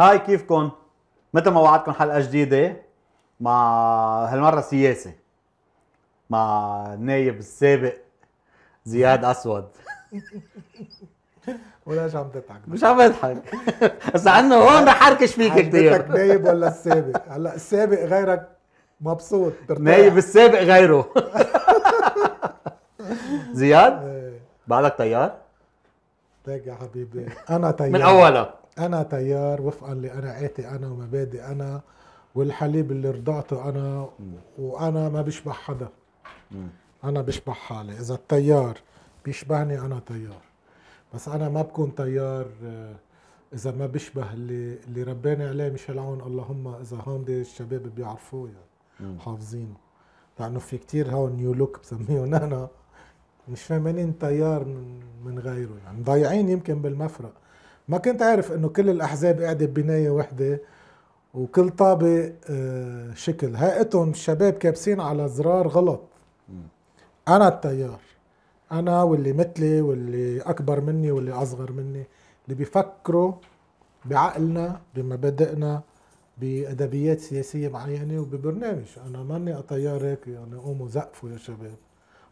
هاي كيفكم مثل ما وعدتكم حلقه جديده مع هالمره سياسه مع النايب السابق زياد اسود وليش عم تضحك مش عم بضحك بس عنا هون بحركش فيك كثير عجبتك نايب ولا السابق هلا السابق غيرك مبسوط برتاح نايب السابق غيره زياد إيه. بعدك طيار؟ ليك يا حبيبي انا طيار من اولها انا تيار وفقا لقناعاتي انا ومبادئ انا والحليب اللي رضعته انا وانا ما بشبه حدا انا بشبه حالي اذا التيار بيشبهني انا تيار بس انا ما بكون تيار آه، اذا ما بشبه اللي اللي رباني عليه ميشيل عون اللهم اذا هون دي الشباب بيعرفوه يعني حافظينه لانه في كتير هون نيو لوك بسميهم انا مش فاهمين تيار من غيره يعني ضايعين يمكن بالمفرق ما كنت عارف انه كل الاحزاب قاعده ببنايه وحده وكل طابق آه، شكل هائتهم الشباب كابسين على زرار غلط انا التيار انا واللي مثلي واللي اكبر مني واللي اصغر مني اللي بيفكروا بعقلنا بمبادئنا بادبيات سياسيه معينه وببرنامج انا ماني اطيار هيك يعني قوموا زقفوا يا شباب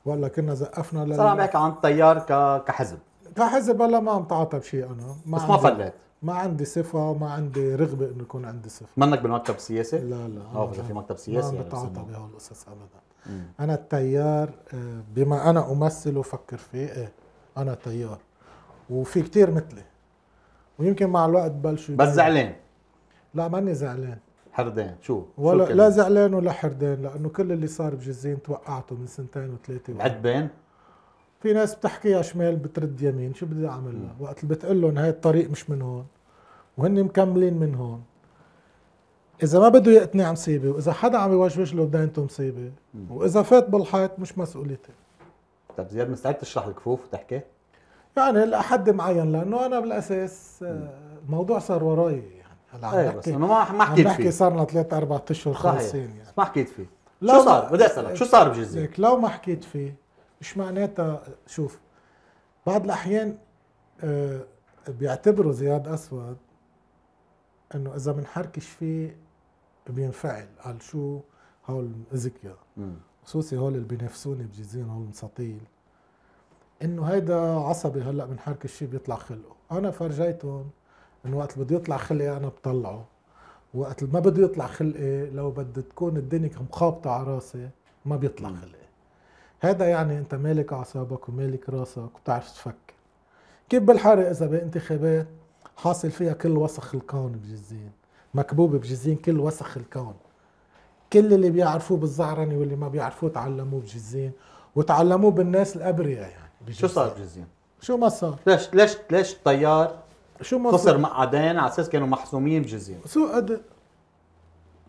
والله كنا زقفنا لل... صار عم عن التيار كحزب كحزب الله ما عم تعاطى بشيء انا ما بس ما فلت ما عندي صفة وما عندي رغبة انه يكون عندي صفة منك بالمكتب السياسي؟ لا لا اه اذا في مكتب سياسي ما بتعاطى بهالقصص ابدا انا التيار آه، بما انا امثل وفكر فيه ايه انا تيار وفي كتير مثلي ويمكن مع الوقت بلشوا بس زعلان لا ماني زعلان حردان شو ولا شو لا زعلان ولا حردان لانه كل اللي صار بجزين توقعته من سنتين وثلاثه عدبان في ناس بتحكيها شمال بترد يمين شو بدي اعمل لها وقت اللي بتقول لهم هاي الطريق مش من هون وهن مكملين من هون اذا ما بده يقتنع مصيبه واذا حدا عم يوشوش له دينته مصيبه واذا فات بالحيط مش مسؤوليتي طب زياد مستعد تشرح الكفوف وتحكي يعني لحد معين لانه انا بالاساس آه، الموضوع صار وراي يعني هلا عم بحكي أيوة، انا ما حكيت فيه بحكي صار لنا ثلاث اربع اشهر خالصين يعني ما حكيت فيه شو صار بدي اسالك شو صار بجزيره؟ لو ما حكيت فيه مش معناتها شوف بعض الأحيان آه، بيعتبروا زياد أسود إنه إذا بنحركش فيه بينفعل قال شو هول إزكيا خصوصي هول اللي بينافسوني بجيزين هول مساطيل انه هيدا عصبي هلا بنحركش فيه بيطلع خلقه انا فرجيتهم انه وقت اللي بده يطلع خلقي انا بطلعه وقت ما بده يطلع خلقي لو بدها تكون الدنيا مخابطه على راسي ما بيطلع خلقي هذا يعني انت مالك اعصابك ومالك راسك وبتعرف تفكر كيف بالحرق اذا بانتخابات حاصل فيها كل وسخ الكون بجزين مكبوبة بجزين كل وسخ الكون كل اللي بيعرفوه بالزعرنة واللي ما بيعرفوه تعلموه بجزين وتعلموه بالناس الابرياء يعني بجزين. شو صار بجزين؟ شو ما صار؟ ليش ليش ليش الطيار شو ما خسر مقعدين على اساس كانوا محسومين بجزين؟ سوء ادب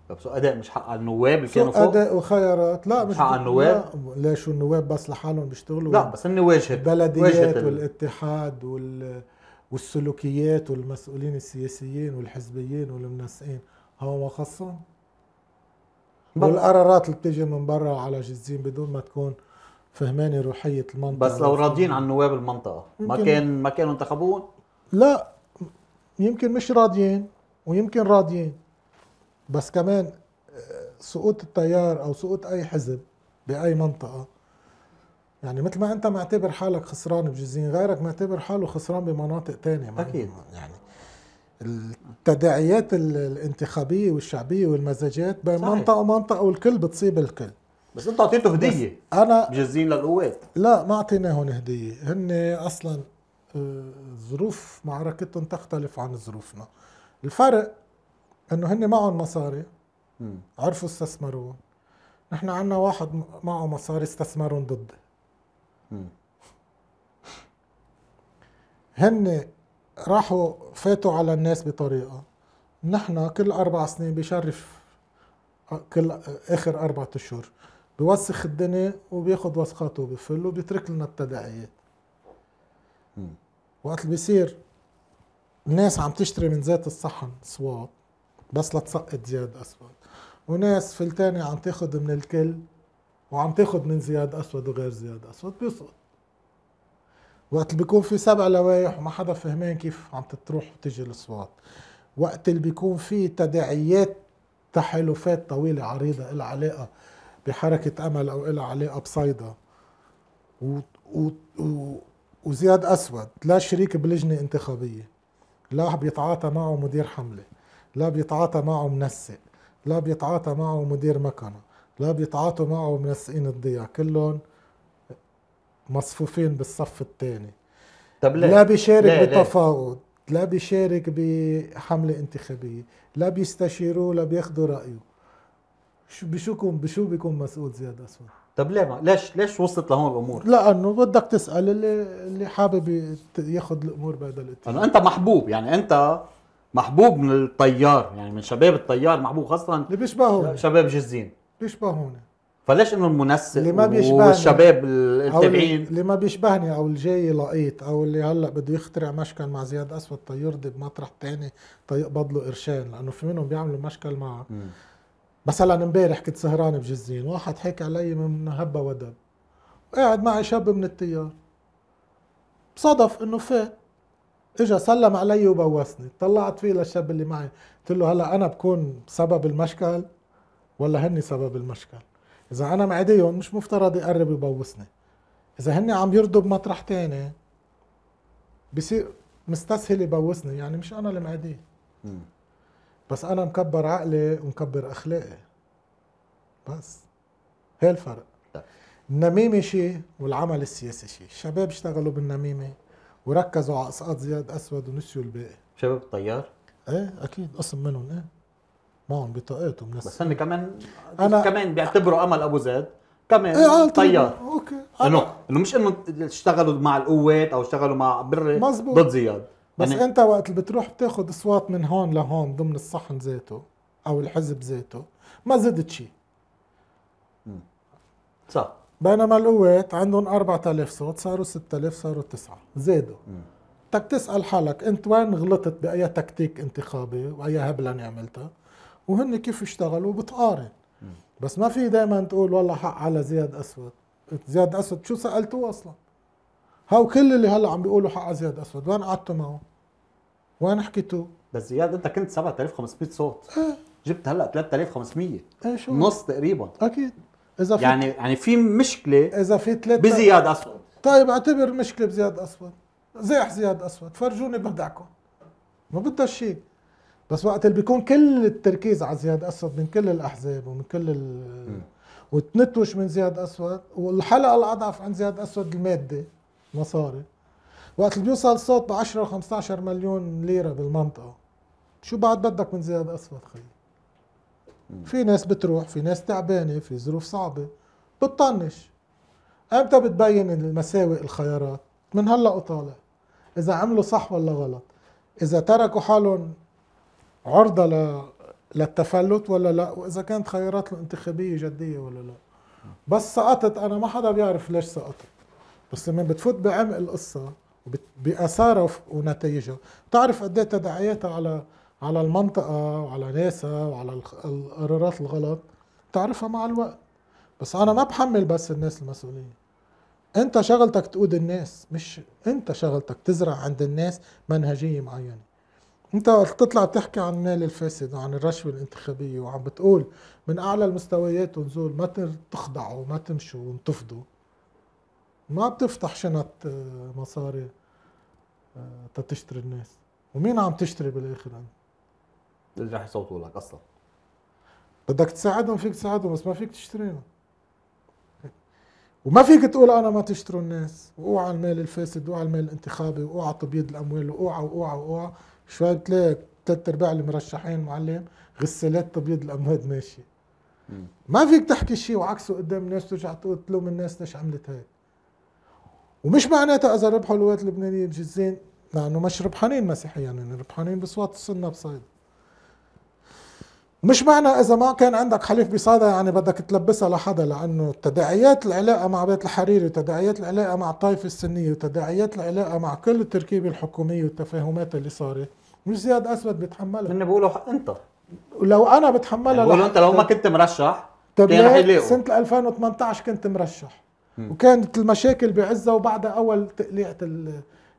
طب سوء اداء مش حق على النواب اللي كانوا فوق اداء وخيارات لا مش حق على النواب لا ليش النواب بس لحالهم بيشتغلوا لا بس اني واجهت البلديات واجهت والاتحاد وال والسلوكيات والمسؤولين السياسيين والحزبيين والمنسقين هو ما خصهم والقرارات اللي بتيجي من برا على جزين بدون ما تكون فهماني روحية المنطقة بس لو راضيين عن نواب المنطقة ما كان ما كانوا انتخبوهم؟ لا يمكن مش راضيين ويمكن راضيين بس كمان آه، سقوط التيار او سقوط اي حزب باي منطقه يعني مثل ما انت معتبر حالك خسران بجزين غيرك معتبر حاله خسران بمناطق تانية اكيد يعني التداعيات الانتخابيه والشعبيه والمزاجات بين منطقه ومنطقه والكل بتصيب الكل بس انت اعطيته هديه انا بجزين للقوات لا ما اعطيناهم هديه هن اصلا آه، ظروف معركتهم تختلف عن ظروفنا الفرق انه هن معهم مصاري عرفوا استثمروهم نحن عندنا واحد معه مصاري استثمرهم ضدي هن راحوا فاتوا على الناس بطريقه نحن كل اربع سنين بشرف كل اخر اربع اشهر بوسخ الدنيا وبياخذ وثقاته وبفل وبيترك لنا التداعيات وقت اللي بيصير الناس عم تشتري من ذات الصحن صوات بس لتسقط زياد اسود وناس فلتانة عم تاخذ من الكل وعم تاخذ من زياد اسود وغير زياد اسود بيسقط وقت اللي بيكون في سبع لوايح وما حدا فهمان كيف عم تروح وتجي الاصوات وقت اللي بيكون في تداعيات تحالفات طويلة عريضة لها علاقة بحركة أمل أو لها علاقة بصيدا و... و... و... وزياد أسود لا شريك بلجنة انتخابية لا بيتعاطى معه مدير حملة لا بيتعاطى معه منسق لا بيتعاطى معه مدير مكنة لا بيتعاطوا معه منسقين الضياء كلهم مصفوفين بالصف الثاني طب ليه؟ لا بيشارك ليه؟ بتفاوض لا بيشارك بحملة انتخابية لا بيستشيروه لا بياخذوا رأيه شو بشو كون بشو بيكون مسؤول زياد اسود طب ليه ما ليش ليش وصلت لهون الامور؟ لانه بدك تسال اللي اللي حابب ياخذ الامور بهذا الاتجاه انت محبوب يعني انت محبوب من الطيار يعني من شباب الطيار محبوب خاصه اللي بيشبهونا شباب جزين بيشبهونا فليش انه المنسق اللي ما بيشبهني والشباب التابعين اللي ما بيشبهني او الجاي لقيط او اللي هلا بده يخترع مشكل مع زياد اسود تيرضي بمطرح تاني تيقبض له قرشين لانه في منهم بيعملوا مشكل معه مثلا امبارح كنت سهران بجزين واحد حكى علي من هبه ودب قاعد معي شاب من التيار صدف انه فات اجى سلم علي وبوسني طلعت فيه للشاب اللي معي قلت له هلا انا بكون سبب المشكل ولا هني سبب المشكل اذا انا معديهم مش مفترض يقرب يبوسني اذا هني عم يرضوا بمطرح تاني بصير مستسهل يبوسني يعني مش انا اللي معديه بس انا مكبر عقلي ومكبر اخلاقي بس هي الفرق النميمه شيء والعمل السياسي شيء الشباب اشتغلوا بالنميمه وركزوا على اسقاط زياد اسود ونسيوا الباقي شباب الطيار؟ ايه اكيد قسم منهم ايه معهم بطاقات ومنسق بس هن كمان أنا... كمان بيعتبروا امل ابو زيد كمان إيه طيب. طيار اوكي انه انه مش انه اشتغلوا مع القوات او اشتغلوا مع بر مزبوط. ضد زياد بس يعني... انت وقت اللي بتروح بتاخذ اصوات من هون لهون ضمن الصحن ذاته او الحزب ذاته ما زدت شيء صح بينما القوات عندهم 4000 صوت صاروا 6000 صاروا 9 زادوا بدك تسال حالك انت وين غلطت باي تكتيك انتخابي واي هبله عملتها وهن كيف اشتغلوا بتقارن بس ما في دائما تقول والله حق على زياد اسود زياد اسود شو سالتوه اصلا هاو كل اللي هلا عم بيقولوا حق على زياد اسود وين قعدتوا معه وين حكيتوا بس زياد انت كنت 7500 صوت اه. جبت هلا 3500 ايه شو نص تقريبا اكيد اذا في يعني يعني في مشكله اذا في ثلاثه بزياد اسود طيب اعتبر المشكله بزياد اسود زيح زياد اسود فرجوني بدعكم ما بدها شيء بس وقت اللي بيكون كل التركيز على زياد اسود من كل الاحزاب ومن كل ال... وتنتوش من زياد اسود والحلقه الاضعف عن زياد اسود الماده مصاري وقت اللي بيوصل صوت ب 10 و15 مليون ليره بالمنطقه شو بعد بدك من زياد اسود خيي في ناس بتروح في ناس تعبانه في ظروف صعبه بتطنش امتى بتبين المساوئ الخيارات من هلا وطالع اذا عملوا صح ولا غلط اذا تركوا حالهم عرضه ل... للتفلت ولا لا واذا كانت خيارات الانتخابيه جديه ولا لا بس سقطت انا ما حدا بيعرف ليش سقطت بس لما بتفوت بعمق القصه باثارها ونتائجها بتعرف قد ايه تداعياتها على على المنطقة وعلى ناسا وعلى القرارات الغلط تعرفها مع الوقت بس أنا ما بحمل بس الناس المسؤولية أنت شغلتك تقود الناس مش أنت شغلتك تزرع عند الناس منهجية معينة أنت تطلع تحكي عن المال الفاسد وعن الرشوة الانتخابية وعم بتقول من أعلى المستويات ونزول ما تخضعوا ما تمشوا وانتفضوا ما بتفتح شنط آه، مصاري آه، تتشتري الناس ومين عم تشتري بالاخر انت اللي راح يصوتوا لك اصلا بدك تساعدهم فيك تساعدهم بس ما فيك تشتريهم وما فيك تقول انا ما تشتروا الناس واوعى المال الفاسد واوعى المال الانتخابي واوعى تبييض الاموال واوعى واوعى واوعى شوي بتلاقي ثلاث ارباع المرشحين معلم غسالات تبييض الاموال ماشيه ما فيك تحكي شيء وعكسه قدام الناس ترجع تقول تلوم الناس ليش عملت هيك ومش معناتها اذا ربحوا الولايات اللبنانيه الجزين لانه مش ربحانين مسيحيا يعني ربحانين بصوات السنه بصيد مش معنى اذا ما كان عندك حليف بصادة يعني بدك تلبسها لحدا لانه تداعيات العلاقه مع بيت الحريري وتداعيات العلاقه مع الطائفه السنيه وتداعيات العلاقه مع كل التركيبه الحكوميه والتفاهمات اللي صارت مش زياد اسود بيتحملها هن بيقولوا انت لو انا بتحملها بيقولوا انت لو ما كنت مرشح طيب كان رح يلاقوا سنه 2018 كنت مرشح م. وكانت المشاكل بعزه وبعدها اول تقليعه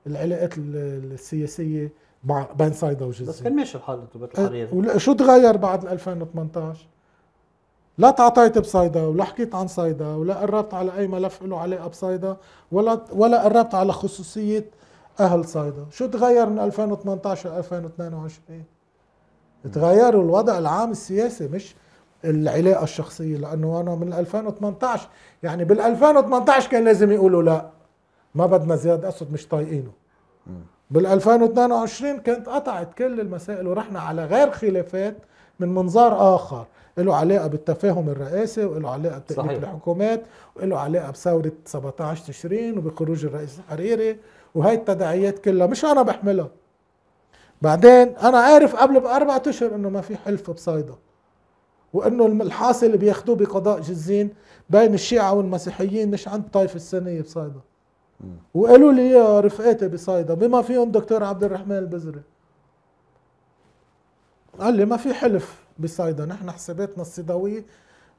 العلاقات السياسيه بين صيدا وجزيره بس كان ماشي الحال انتبهت أه، الحرير شو تغير بعد 2018 لا تعطيت بصيدا ولا حكيت عن صيدا ولا قربت على اي ملف له علاقه بصيدا ولا ولا قربت على خصوصيه اهل صيدا شو تغير من 2018 ل 2022 تغير الوضع العام السياسي مش العلاقه الشخصيه لانه انا من 2018 يعني بال 2018 كان لازم يقولوا لا ما بدنا زياد اسد مش طايقينه بال 2022 كانت قطعت كل المسائل ورحنا على غير خلافات من منظار اخر له علاقه بالتفاهم الرئاسي وله علاقه بتقديم الحكومات وله علاقه بثوره 17 تشرين وبخروج الرئيس الحريري وهي التداعيات كلها مش انا بحملها بعدين انا عارف قبل باربع اشهر انه ما في حلف بصيدا وانه الحاصل بياخدوه بقضاء جزين بين الشيعة والمسيحيين مش عند طائفة السنية بصيدا وقالوا لي يا رفقاتي بصيدا بما فيهم دكتور عبد الرحمن البزري قال لي ما في حلف بصيدا نحن حساباتنا الصيداوية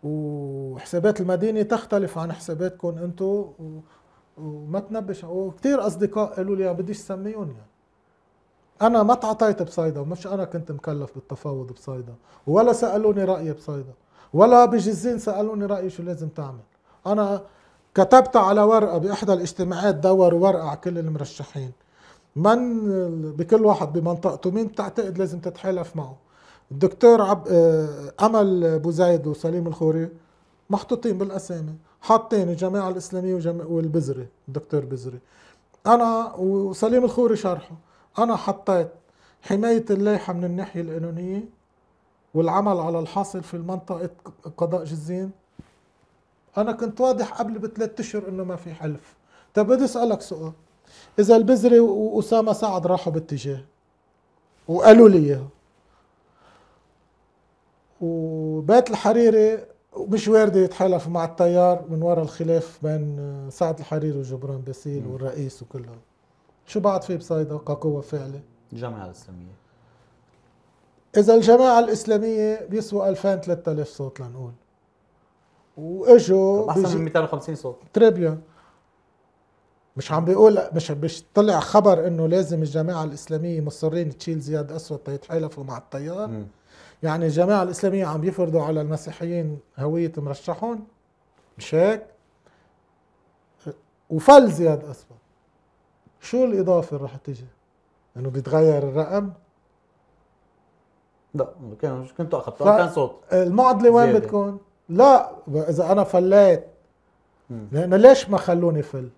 وحسابات المدينه تختلف عن حساباتكم انتم وما تنبش وكثير اصدقاء قالوا لي بديش سميهم يعني انا ما تعطيت بصيدا ومش انا كنت مكلف بالتفاوض بصيدا ولا سالوني رايي بصيدا ولا بجزين سالوني رايي شو لازم تعمل انا كتبت على ورقة بإحدى الاجتماعات دور ورقة على كل المرشحين من بكل واحد بمنطقته مين بتعتقد لازم تتحالف معه الدكتور عب... آه، أمل بوزايد وسليم الخوري محطوطين بالأسامي حاطين الجماعة الإسلامية وجماعة والبزري الدكتور بزري أنا وسليم الخوري شرحه أنا حطيت حماية اللائحة من الناحية القانونية والعمل على الحاصل في المنطقة قضاء جزين أنا كنت واضح قبل بثلاث أشهر إنه ما في حلف طب بدي أسألك سؤال إذا البزري وأسامة سعد راحوا باتجاه وقالوا لي إياها وبيت الحريري مش وارد يتحالف مع التيار من وراء الخلاف بين آه، سعد الحريري وجبران باسيل والرئيس وكله شو بعد في بصيدا كقوة فعلة؟ الجماعة الإسلامية إذا الجماعة الإسلامية بيسوى 2000 3000 صوت لنقول واجوا احسن من 250 صوت تري بيان مش عم بيقول مش مش طلع خبر انه لازم الجماعه الاسلاميه مصرين تشيل زياد اسود تيتحالفوا مع التيار م. يعني الجماعه الاسلاميه عم يفرضوا على المسيحيين هويه مرشحهم مش هيك؟ وفل زياد اسود شو الاضافه اللي رح تيجي انه بيتغير الرقم؟ لا كان كنتوا اخذتوا كان صوت المعضله وين بتكون؟ لا اذا انا فليت لان ليش ما خلوني فل؟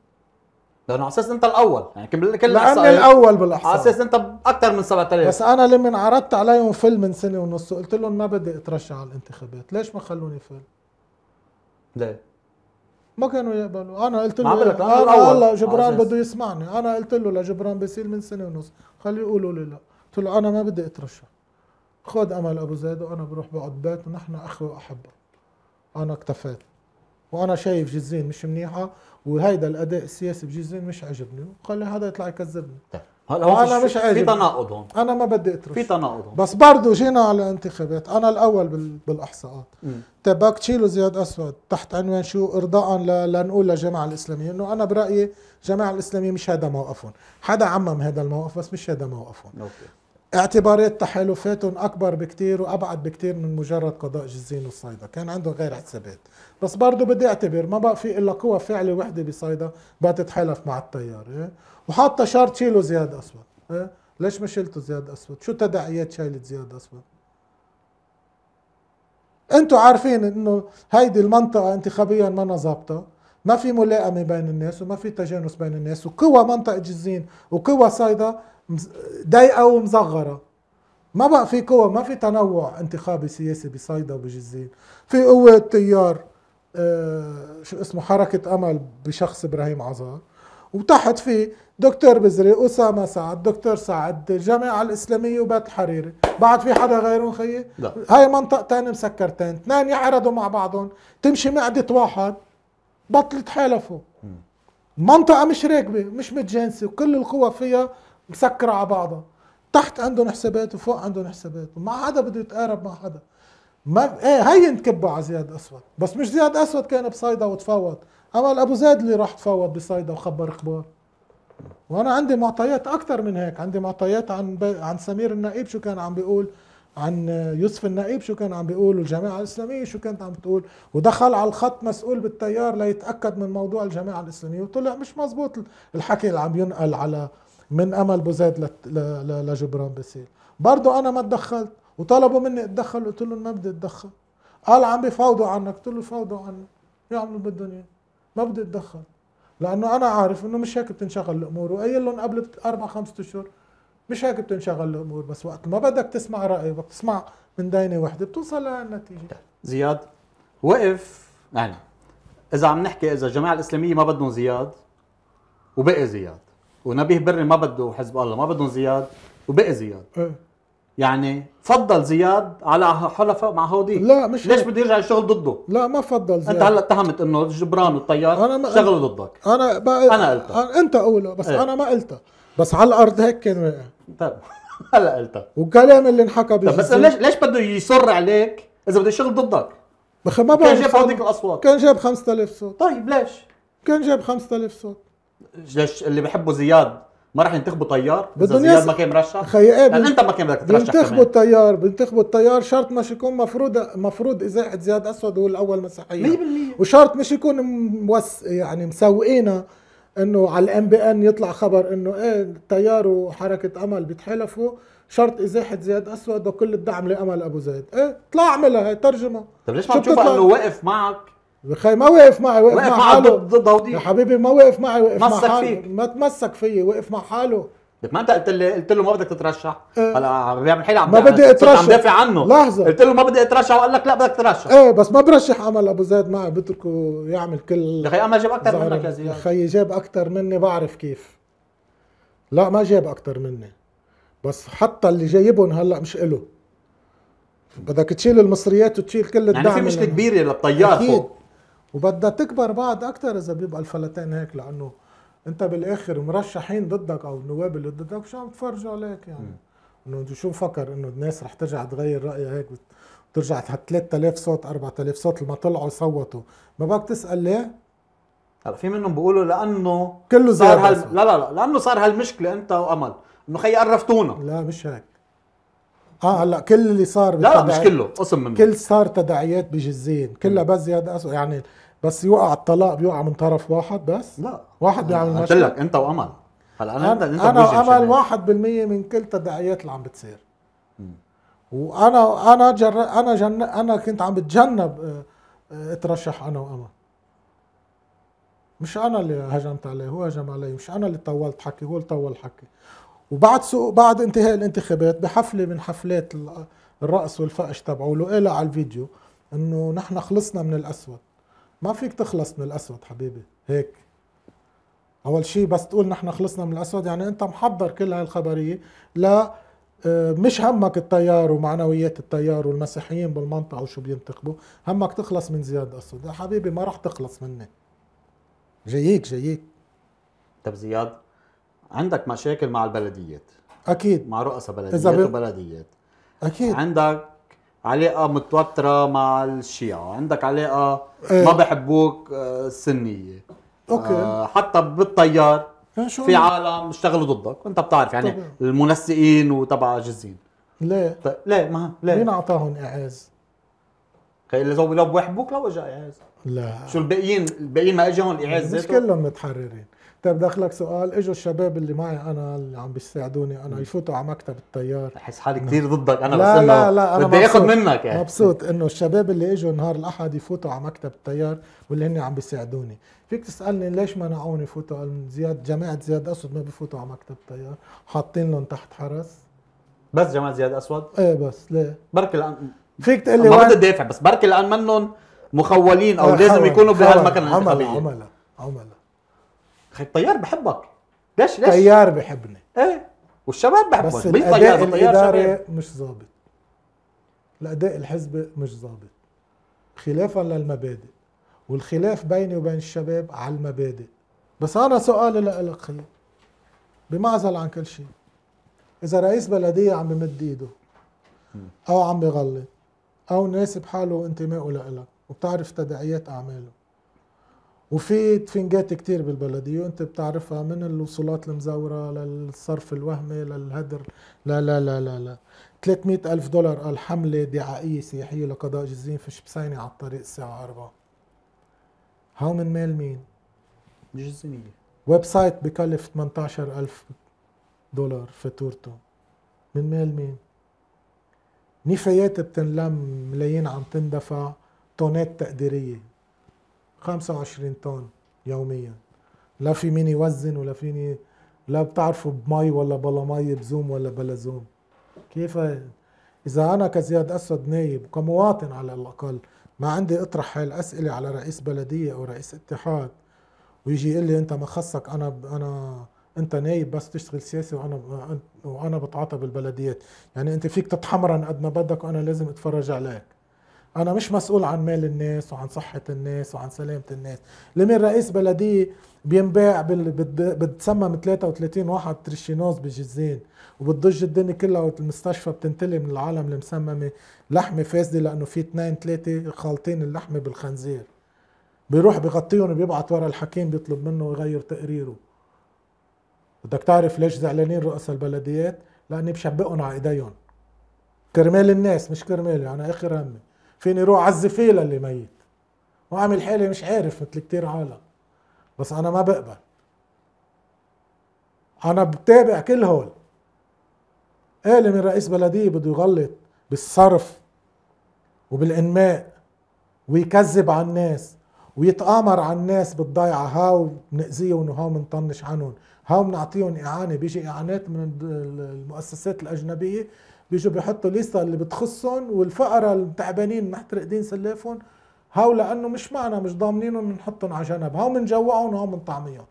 لانه على اساس انت الاول يعني كل الاحصاء لاني الاول بالاحصاء على اساس انت اكثر من 7000 بس انا لما عرضت عليهم فل من سنه ونص قلت لهم ما بدي اترشح على الانتخابات ليش ما خلوني فل؟ ليه؟ ما كانوا يقبلوا انا قلت له انا هلا جبران بده يسمعني انا قلت له لجبران بيصير من سنه ونص خليه يقولوا لي لا قلت له انا ما بدي اترشح خذ امل ابو زيد وانا بروح بقعد بيت ونحن اخوه واحبه انا اكتفيت وانا شايف جزين مش منيحه وهيدا الاداء السياسي بجزين مش عجبني وقال هذا يطلع يكذبني طيب. هلا هو انا مش في تناقض هون انا ما بدي اترش في تناقض بس برضه جينا على الانتخابات انا الاول بالاحصاءات تباك طيب، تشيلوا زياد اسود تحت عنوان شو ارضاء ل... لنقول للجماعه الاسلاميه انه انا برايي الجماعه الاسلاميه مش هذا موقفهم حدا عمم هذا الموقف بس مش هذا موقفهم أوكي. اعتبارات تحالفاتهم أكبر بكتير وأبعد بكتير من مجرد قضاء جزين وصيدا كان عندهم غير حسابات بس برضه بدي أعتبر ما بقى في إلا قوة فعلة وحدة بصيدا بقى تتحالف مع التيار إيه؟ وحاطة شرط تشيلوا زياد أسود إيه؟ ليش ما شلتوا زياد أسود شو تداعيات شايلة زياد أسود انتوا عارفين انه هيدي المنطقة انتخابيا ما ظابطة ما في ملائمة بين الناس وما في تجانس بين الناس وقوى منطقة جزين وقوى صيدا ضيقه ومصغره ما بقى في قوى ما في تنوع انتخابي سياسي بصيدا وبجزين في قوة تيار آه شو اسمه حركة أمل بشخص إبراهيم عزار وتحت في دكتور بزري أسامة سعد دكتور سعد الجامعة الإسلامية وبيت الحريري بعد في حدا غيرهم خيي لا هاي منطقتين مسكرتين اثنين يعرضوا مع بعضهم تمشي معدة واحد بطلت حالفه منطقة مش راكبة مش متجانسة وكل القوى فيها مسكره على بعضها تحت عندهم حسابات وفوق عندهم حسابات ومع حدا بده يتقارب مع حدا ما ايه هي انكبوا على زياد اسود بس مش زياد اسود كان بصيدا وتفاوض اما ابو زيد اللي راح تفاوض بصيدا وخبر اخبار وانا عندي معطيات اكثر من هيك عندي معطيات عن عن سمير النقيب شو كان عم بيقول عن يوسف النقيب شو كان عم بيقول والجماعه الاسلاميه شو كانت عم بتقول ودخل على الخط مسؤول بالتيار ليتاكد من موضوع الجماعه الاسلاميه وطلع مش مزبوط الحكي اللي عم ينقل على من امل بوزيد لجبران باسيل برضه انا ما تدخلت وطلبوا مني اتدخل قلت لهم ما بدي اتدخل قال عم بفاوضوا عنك قلت له فاوضوا عنك يعملوا بدهم اياه ما بدي اتدخل لانه انا عارف انه مش هيك بتنشغل الامور وقايل لهم قبل اربع خمسة اشهر مش هيك بتنشغل الامور بس وقت ما بدك تسمع رايي وقت تسمع من دينه وحده بتوصل لهالنتيجه زياد وقف يعني اذا عم نحكي اذا الجماعه الاسلاميه ما بدهم زياد وبقي زياد ونبيه بري ما بده حزب الله ما بدهم زياد وبقي زياد ايه يعني فضل زياد على حلفاء مع هودي لا مش ليش بده يرجع يشتغل ضده؟ لا ما فضل زياد انت هلا اتهمت انه جبران والطيار أنا ما ضدك انا بقى انا قلتها انت قولها بس ايه؟ انا ما قلتها بس على الارض هيك كان طيب هلا قلتها والكلام اللي انحكى طيب بس ليش ليش بده يصر عليك اذا بده يشتغل ضدك؟ ما كان جاب هوديك الاصوات كان جاب 5000 صوت طيب ليش؟ كان جاب 5000 صوت اللي بحبوا زياد ما راح ينتخبوا تيار بدهم زياد ما كان مرشح خي... ايه بل... انت ما كان بدك ترشح بينتخبوا التيار بينتخبوا التيار شرط مش يكون مفروض مفروض ازاحه زياد اسود هو الاول مسيحيه 100% وشرط مش يكون موس يعني مسوقينا انه على الام بي ان يطلع خبر انه ايه التيار وحركه امل بيتحالفوا شرط ازاحه زياد اسود وكل الدعم لامل ابو زيد ايه طلع اعملها هي ترجمه طب ليش ما بتشوفها انه واقف معك بخي ما وقف معي وقف, وقف مع حاله ضد ودي يا حبيبي ما وقف معي وقف مع حاله فيك. ما تمسك فيي وقف مع حاله لك ما انت قلت لي قلت له ما بدك تترشح هلا إيه. آه، عم بيعمل حيل عم ما بدي اترشح عم دافع عنه لحظه قلت له ما بدي اترشح وقال لك لا بدك تترشح ايه بس ما برشح امل ابو زيد معي بتركه يعمل كل يا اخي امل جاب اكثر منك يا زياد يا اخي جاب اكثر مني بعرف كيف لا ما جاب اكثر مني بس حتى اللي جايبهم هلا مش إله بدك تشيل المصريات وتشيل كل الدعم يعني في مشكله كبيره للطيار أكيد. فوق وبدها تكبر بعد اكثر اذا بيبقى الفلتان هيك لانه انت بالاخر مرشحين ضدك او النواب اللي ضدك شو عم تفرجوا عليك يعني انه شو مفكر انه الناس رح ترجع تغير رايها هيك وترجع 3000 صوت 4000 صوت لما طلعوا صوتوا ما بدك تسال ليه؟ هلا في منهم بيقولوا لانه كله صار هال... لا لا لا لانه صار هالمشكله انت وامل انه خي قرفتونا لا مش هيك اه هلا كل اللي صار لا, لا مش كله قسم منه كل صار تداعيات بجزين كلها بس زياده بزيد يعني بس يوقع الطلاق بيوقع من طرف واحد بس لا واحد بيعمل مشكله قلت لك انت وامل هلا انا انت انت انا وامل 1% من كل التداعيات اللي عم بتصير وانا انا جر... انا جن... انا كنت عم بتجنب آه، آه، اترشح انا وامل مش انا اللي هجمت عليه هو هجم علي مش انا اللي طولت حكي هو اللي طول حكي وبعد سو... بعد انتهاء الانتخابات بحفله من حفلات الرقص والفقش تبعه له على الفيديو انه نحن خلصنا من الاسود ما فيك تخلص من الاسود حبيبي هيك اول شيء بس تقول نحن خلصنا من الاسود يعني انت محضر كل هالخبريه لا آه، مش همك التيار ومعنويات التيار والمسيحيين بالمنطقه وشو بينتخبوا همك تخلص من زياد اسود يا حبيبي ما راح تخلص مني جاييك جاييك طب زياد عندك مشاكل مع البلديات اكيد مع رؤساء بلديات ب... وبلديات اكيد عندك علاقه متوتره مع الشيعة عندك علاقه إيه. ما بحبوك آه، سنيه اوكي آه، حتى بالطيار إيه، في عالم اشتغلوا ضدك انت بتعرف يعني المنسقين وتبع جزين ليه؟ طيب ليه ما ليه؟ مين اعطاهم اعاز؟ لو لو بحبوك لو اجى اعاز لا شو الباقيين الباقيين ما اجاهم اعاز مش كلهم متحررين طيب دخلك سؤال اجوا الشباب اللي معي انا اللي عم بيساعدوني انا يفوتوا على مكتب التيار بحس حالي كثير ضدك انا لا بس لا لا انا بدي اخذ منك يعني مبسوط انه الشباب اللي اجوا نهار الاحد يفوتوا على مكتب التيار واللي هن عم بيساعدوني فيك تسالني ليش منعوني يفوتوا قال زياد جماعه زياد اسود ما بفوتوا على مكتب التيار حاطين لهم تحت حرس بس جماعه زياد اسود ايه بس ليه بركي الان فيك تقول لي ما بدي دافع بس بركي الان منهم مخولين او إيه، لازم يكونوا بهالمكان عملاء عملاء عملاء اخي الطيار بحبك ليش ليش الطيار بحبني ايه والشباب بحبهم بس الاداء الاداري مش ظابط الاداء الحزبي مش ظابط خلافا للمبادئ والخلاف بيني وبين الشباب على المبادئ بس انا سؤالي لك خي بمعزل عن كل شيء اذا رئيس بلديه عم بمد ايده او عم بغلط او ناسب حاله وانتمائه لإلك وبتعرف تداعيات اعماله وفي تفنجات كتير بالبلدية وانت بتعرفها من الوصولات المزورة للصرف الوهمي للهدر لا لا لا لا لا 300 ألف دولار الحملة حملة دعائية سياحية لقضاء جزين في شبسينة على الطريق الساعة 4 هاو من مال مين؟ جزينية ويب سايت بكلف 18 ألف دولار فاتورته من مال مين؟ نفايات بتنلم ملايين عم تندفع طونات تقديرية 25 طن يوميا لا في مين يوزن ولا فيني لا بتعرفوا بمي ولا بلا مي بزوم ولا بلا زوم كيف اذا انا كزياد اسد نايب كمواطن على الاقل ما عندي اطرح هالاسئله على رئيس بلديه او رئيس اتحاد ويجي يقول لي انت ما خصك انا ب... انا انت نايب بس تشتغل سياسي وانا وانا بتعاطى بالبلديات يعني انت فيك تتحمرن قد ما بدك وانا لازم اتفرج عليك انا مش مسؤول عن مال الناس وعن صحه الناس وعن سلامه الناس لمين رئيس بلديه بينباع بتسمم 33 واحد تريشينوز بجزين وبتضج الدنيا كلها والمستشفى بتنتلي من العالم المسممه لحمه فاسده لانه في اثنين ثلاثه خالطين اللحمه بالخنزير بيروح بغطيهم وبيبعت ورا الحكيم بيطلب منه يغير تقريره بدك تعرف ليش زعلانين رؤساء البلديات لاني بشبقهم على ايديهم كرمال الناس مش كرمالي يعني انا اخر همي فين يروح على للي ميت وعامل حالي مش عارف مثل كتير عالم بس انا ما بقبل انا بتابع كل هول قال من رئيس بلديه بده يغلط بالصرف وبالانماء ويكذب على الناس ويتآمر على الناس بالضيعة هاو بنأذيهم وهاو بنطنش عنهم هاو بنعطيهم إعانة بيجي إعانات من المؤسسات الأجنبية بيجوا بيحطوا ليستا اللي بتخصهم والفقره التعبانين محترقين سلافهم هاو لانه مش معنا مش ضامنينهم بنحطهم على جنب هاو بنجوعهم وهاو بنطعميهم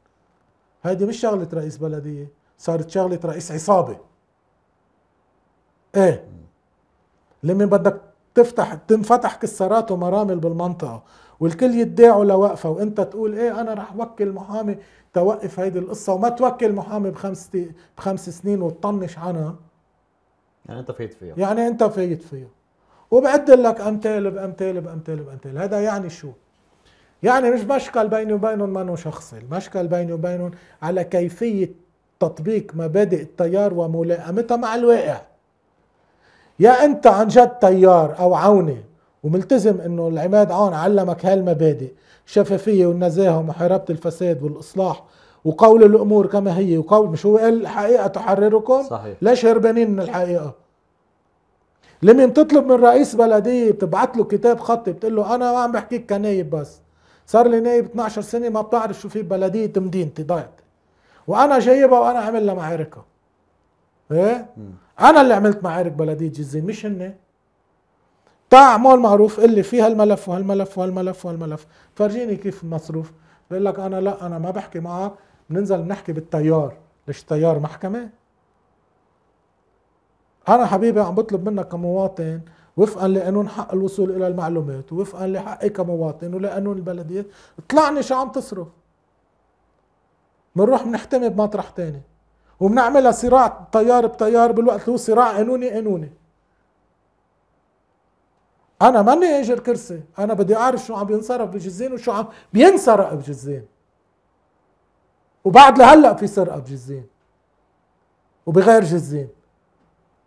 هيدي مش شغله رئيس بلديه صارت شغله رئيس عصابه ايه لما بدك تفتح تنفتح كسرات ومرامل بالمنطقه والكل يدعوا لوقفه وانت تقول ايه انا رح وكل محامي توقف هيدي القصه وما توكل محامي بخمس بخمس سنين وتطنش عنها يعني انت فايت فيها يعني انت فايت فيها وبعد لك امثال بامثال بامثال بامثال هذا يعني شو؟ يعني مش مشكل بيني وبينهم منه شخصي المشكل بيني وبينهم على كيفية تطبيق مبادئ التيار وملائمتها مع الواقع يا انت عن جد تيار او عوني وملتزم انه العماد عون علمك هالمبادئ الشفافية والنزاهة ومحاربة الفساد والاصلاح وقول الامور كما هي وقول مش هو قال الحقيقه تحرركم صحيح ليش هربانين من الحقيقه لمين تطلب من رئيس بلديه بتبعت له كتاب خطي بتقول له انا ما عم بحكيك كنايب بس صار لي نايب 12 سنه ما بتعرف شو في بلديه مدينتي ضاعت وانا جايبها وانا عامل لها معاركها ايه انا اللي عملت معارك بلديه جزين مش هن مول معروف اللي فيها الملف وهالملف وهالملف وهالملف فرجيني كيف المصروف بقول لك انا لا انا ما بحكي معك بننزل بنحكي بالتيار ليش تيار محكمه انا حبيبي عم بطلب منك كمواطن وفقا لقانون حق الوصول الى المعلومات وفقا لحقي كمواطن ولقانون البلديات طلعني شو عم تصرف بنروح بنحتمي بمطرح تاني وبنعملها صراع طيار بطيار بالوقت اللي هو صراع قانوني قانوني انا ماني اجر كرسي انا بدي اعرف شو عم بينصرف بجزين وشو عم بينسرق بجزين وبعد لهلا في سرقه بجزين وبغير جزين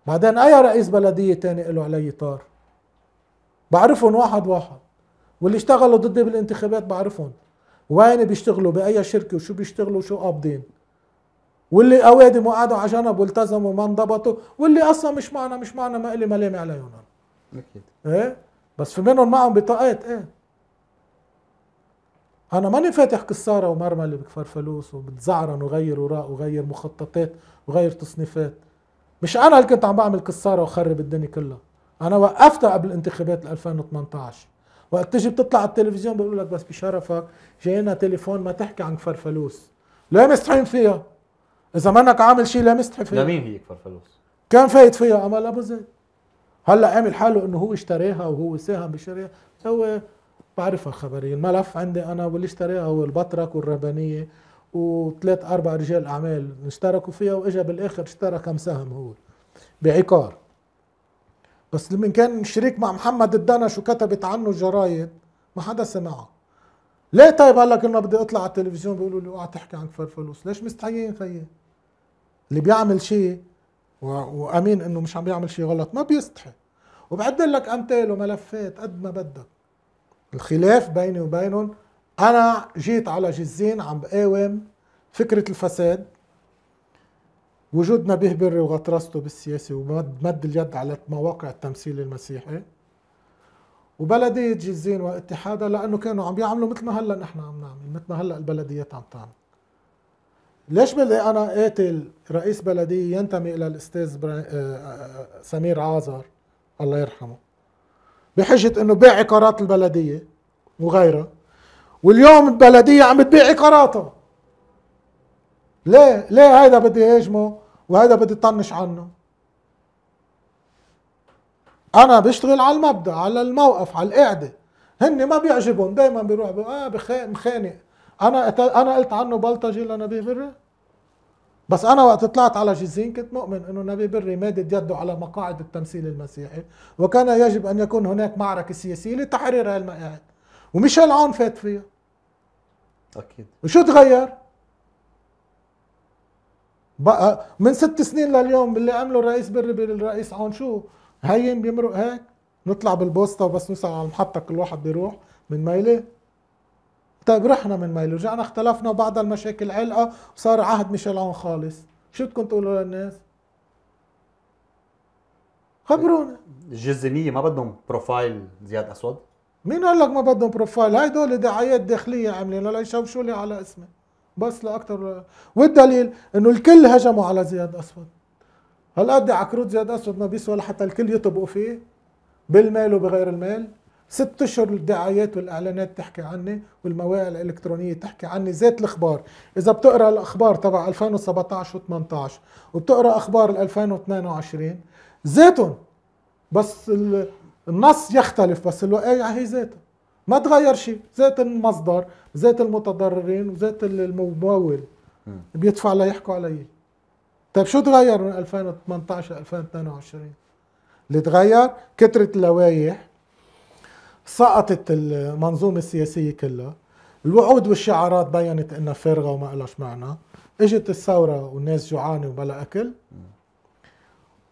بعدين اي رئيس بلديه تاني له علي طار بعرفهم واحد واحد واللي اشتغلوا ضدي بالانتخابات بعرفهم وين بيشتغلوا باي شركه وشو بيشتغلوا وشو قابضين واللي قوادم وقعدوا على جنب والتزموا ما انضبطوا واللي اصلا مش معنا مش معنا ما الي ملامه عليهم اكيد ايه بس في منهم معهم بطاقات ايه انا ماني فاتح كساره ومرمله بكفر فلوس وبتزعرن وغير وراء وغير مخططات وغير تصنيفات مش انا اللي كنت عم بعمل كساره وخرب الدنيا كلها انا وقفتها قبل انتخابات 2018 وقت تجي بتطلع على التلفزيون بقول لك بس بشرفك جاينا تليفون ما تحكي عن كفر فلوس لا مستحين فيها اذا منك عامل شيء لا مستحي فيها لمين هي كفر فلوس كان فايت فيها امل ابو زيد هلا عامل حاله انه هو اشتريها وهو ساهم بشريها هو بعرفها خبرية الملف عندي أنا واللي اشتريها هو البطرك والربانية وثلاث أربع رجال أعمال اشتركوا فيها وإجا بالآخر اشترى كم سهم هو بعقار بس من كان شريك مع محمد الدنش وكتبت عنه الجرايد ما حدا سمعه ليه طيب هلا ما بدي اطلع على التلفزيون بيقولوا لي اوعى تحكي عن كفر فلوس ليش مستحيين خيي اللي بيعمل شيء و... وامين انه مش عم بيعمل شيء غلط ما بيستحي وبعدل لك امثال وملفات قد ما بدك الخلاف بيني وبينهم انا جيت على جزين عم بقاوم فكره الفساد وجودنا نبيه بري وغطرسته بالسياسه ومد اليد على مواقع التمثيل المسيحي وبلدية جزين واتحادها لأنه كانوا عم يعملوا مثل ما هلا نحن عم نعمل مثل ما هلا البلديات عم تعمل ليش بدي أنا قاتل رئيس بلدية ينتمي إلى الأستاذ آه، آه، آه، سمير عازر الله يرحمه بحجه انه بيع عقارات البلديه وغيرها واليوم البلديه عم تبيع عقاراتها ليه ليه هيدا بدي يهاجمه وهيدا بدي طنش عنه انا بشتغل على المبدا على الموقف على القعده هن ما بيعجبهم دائما بيروحوا اه بخانق انا انا قلت عنه بلطجي لنبيه بره بس انا وقت طلعت على جزين كنت مؤمن انه النبي بري مادد يده على مقاعد التمثيل المسيحي وكان يجب ان يكون هناك معركه سياسيه لتحرير هالمقاعد وميشيل عون فات فيها اكيد وشو تغير؟ بقى من ست سنين لليوم اللي عمله الرئيس بري بالرئيس عون شو هين بيمرق هيك نطلع بالبوسطه وبس نوصل على المحطه كل واحد بيروح من ميله طيب رحنا من ميل ورجعنا اختلفنا وبعد المشاكل علقه وصار عهد ميشيل عون خالص شو بدكم تقولوا للناس؟ خبرونا الجزميه ما بدهم بروفايل زياد اسود؟ مين قال لك ما بدهم بروفايل؟ دول دعايات داخليه عاملينها شو لي على اسمي بس لاكثر والدليل انه الكل هجموا على زياد اسود هالقد عكروت زياد اسود ما بيسوى لحتى الكل يطبقوا فيه بالمال وبغير المال ست اشهر الدعايات والاعلانات تحكي عني والمواقع الالكترونيه تحكي عني زيت الاخبار اذا بتقرا الاخبار تبع 2017 و18 وبتقرا اخبار 2022 زيتهم بس النص يختلف بس الوقايع هي ذاتها ما تغير شيء ذات المصدر ذات المتضررين وذات الممول بيدفع ليحكوا علي طيب شو تغير من 2018 ل 2022 اللي تغير كثرة اللوايح سقطت المنظومة السياسية كلها الوعود والشعارات بينت انها فارغه وما لها معنى اجت الثوره والناس جوعانه وبلا اكل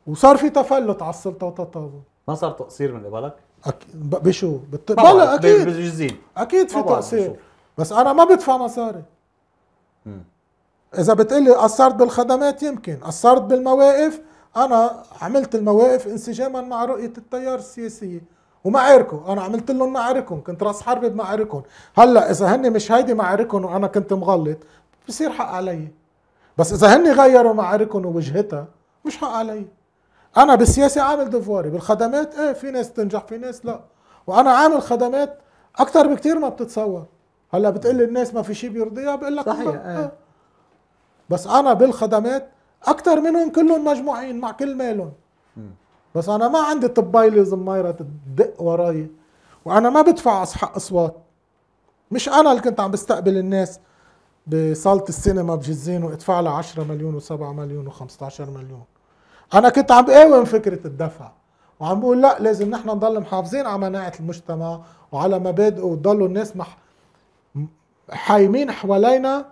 وصار في تفلت على السلطه وتطاول ما صار تقصير من قبلك؟ أكيد بشو؟ بت... بلا اكيد بالجزين اكيد في تقصير بس انا ما بدفع مصاري اذا بتقلي قصرت بالخدمات يمكن قصرت بالمواقف انا عملت المواقف انسجاما مع رؤيه التيار السياسيه ومعاركه انا عملت لهم معاركهم كنت راس حربي بمعاركهم هلا اذا هن مش هيدي معاركهم وانا كنت مغلط بصير حق علي بس اذا هن غيروا معاركهم ووجهتها مش حق علي انا بالسياسه عامل دفواري بالخدمات ايه في ناس تنجح في ناس لا وانا عامل خدمات اكثر بكثير ما بتتصور هلا بتقول الناس ما في شيء بيرضيها بقول لك صحيح آه. آه. بس انا بالخدمات اكثر منهم كلهم مجموعين مع كل مالهم بس انا ما عندي طبايله زمايره تدق وراي وانا ما بدفع حق اصوات مش انا اللي كنت عم بستقبل الناس بصالة السينما بجزين وادفع لها 10 مليون و7 مليون و15 مليون انا كنت عم بقاوم فكرة الدفع وعم بقول لا لازم نحن نضل محافظين على مناعة المجتمع وعلى مبادئه وتضلوا الناس مح... حايمين حوالينا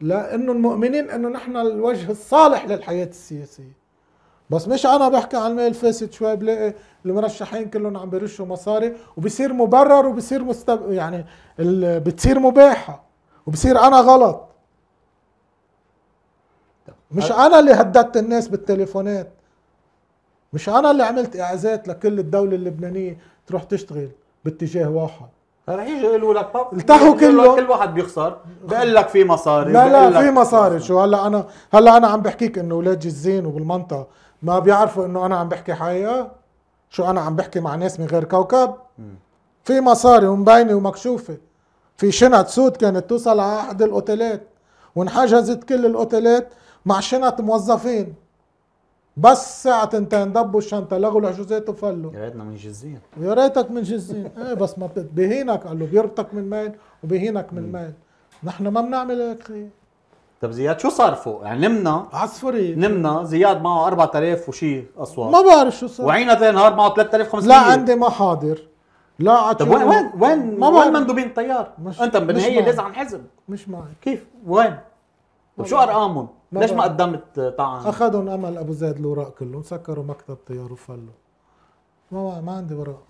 لانه المؤمنين انه نحن الوجه الصالح للحياة السياسية بس مش انا بحكي عن المال الفاسد شوي بلاقي المرشحين كلهم عم بيرشوا مصاري وبصير مبرر وبصير مستب... يعني ال... بتصير مباحه وبصير انا غلط مش انا اللي هددت الناس بالتليفونات مش انا اللي عملت اعازات لكل الدوله اللبنانيه تروح تشتغل باتجاه واحد رح يجي يقولوا لك طب التحوا كله كل واحد بيخسر بقول لك في مصاري لا لا في مصاري شو هلا انا هلا انا عم بحكيك انه اولاد جزين وبالمنطقه ما بيعرفوا انه انا عم بحكي حقيقه شو انا عم بحكي مع ناس من غير كوكب في مصاري ومبينه ومكشوفه في شنط سود كانت توصل على احد الاوتيلات وانحجزت كل الاوتيلات مع شنط موظفين بس ساعة تنتين دبوا الشنطة لغوا الحجوزات وفلوا يا ريتنا منجزين يا ريتك منجزين ايه بس ما بهينك قال له بيربطك من ميل وبهينك من ميل نحن ما بنعمل هيك خير طب زياد شو صار فوق؟ يعني نمنا عصفوري نمنا زياد معه 4000 وشي اصوات ما بعرف شو صار وعينا ثاني نهار معه 3500 لا عندي ما حاضر لا طيب طب وين وين وين ما وين مندوبين الطيار؟ انت بالنهايه لازم عن حزب مش معي كيف؟ وين؟ طب شو ارقامهم؟ ليش ما قدمت طعام؟ اخذهم امل ابو زيد الاوراق كلهم سكروا مكتب طيار وفلوا ما ما عندي وراق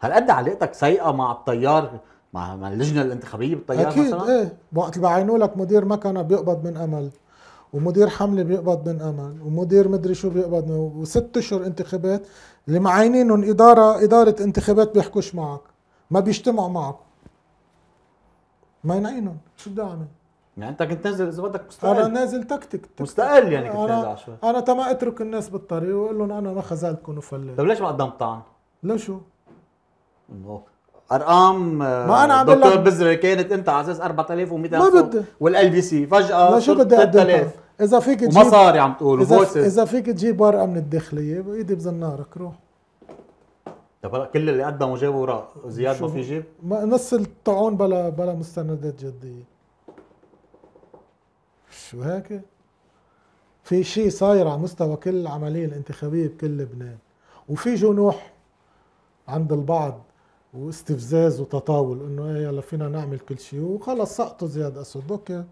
هل قد علاقتك سيئه مع الطيار مع مع اللجنه الانتخابيه مثلا؟ أكيد ايه وقت اللي بعينوا لك مدير مكنه بيقبض من امل ومدير حمله بيقبض من امل ومدير مدري شو بيقبض من وست اشهر انتخابات اللي معينينهم اداره اداره انتخابات بيحكوش معك ما بيجتمعوا معك ما ينعينهم شو بدي اعمل؟ يعني انت كنت نازل اذا بدك مستقل انا نازل تكتك, تكتك. مستقل يعني كنت نازل على شوي انا تما اترك الناس بالطريق واقول لهم انا ما خزالتكم وفلت طيب ليش ما قدمت طعن؟ لشو؟ ارقام آه، ما انا عم بقول دكتور بزري كانت انت على اساس 4200 ما بدي والال بي سي فجاه ما شو بدي 3000 اذا فيك تجيب ومصاري عم تقول إذا, اذا فيك تجيب ورقه من الداخليه بايدي بزنارك روح طب هلا كل اللي قدموا جابوا ورق زياد ما في جيب ما نص الطاعون بلا بلا مستندات جديه شو هيك في شيء صاير على مستوى كل العمليه الانتخابيه بكل لبنان وفي جنوح عند البعض واستفزاز وتطاول انه ايه يلا فينا نعمل كل شيء وخلص سقطوا زياد اسود اوكي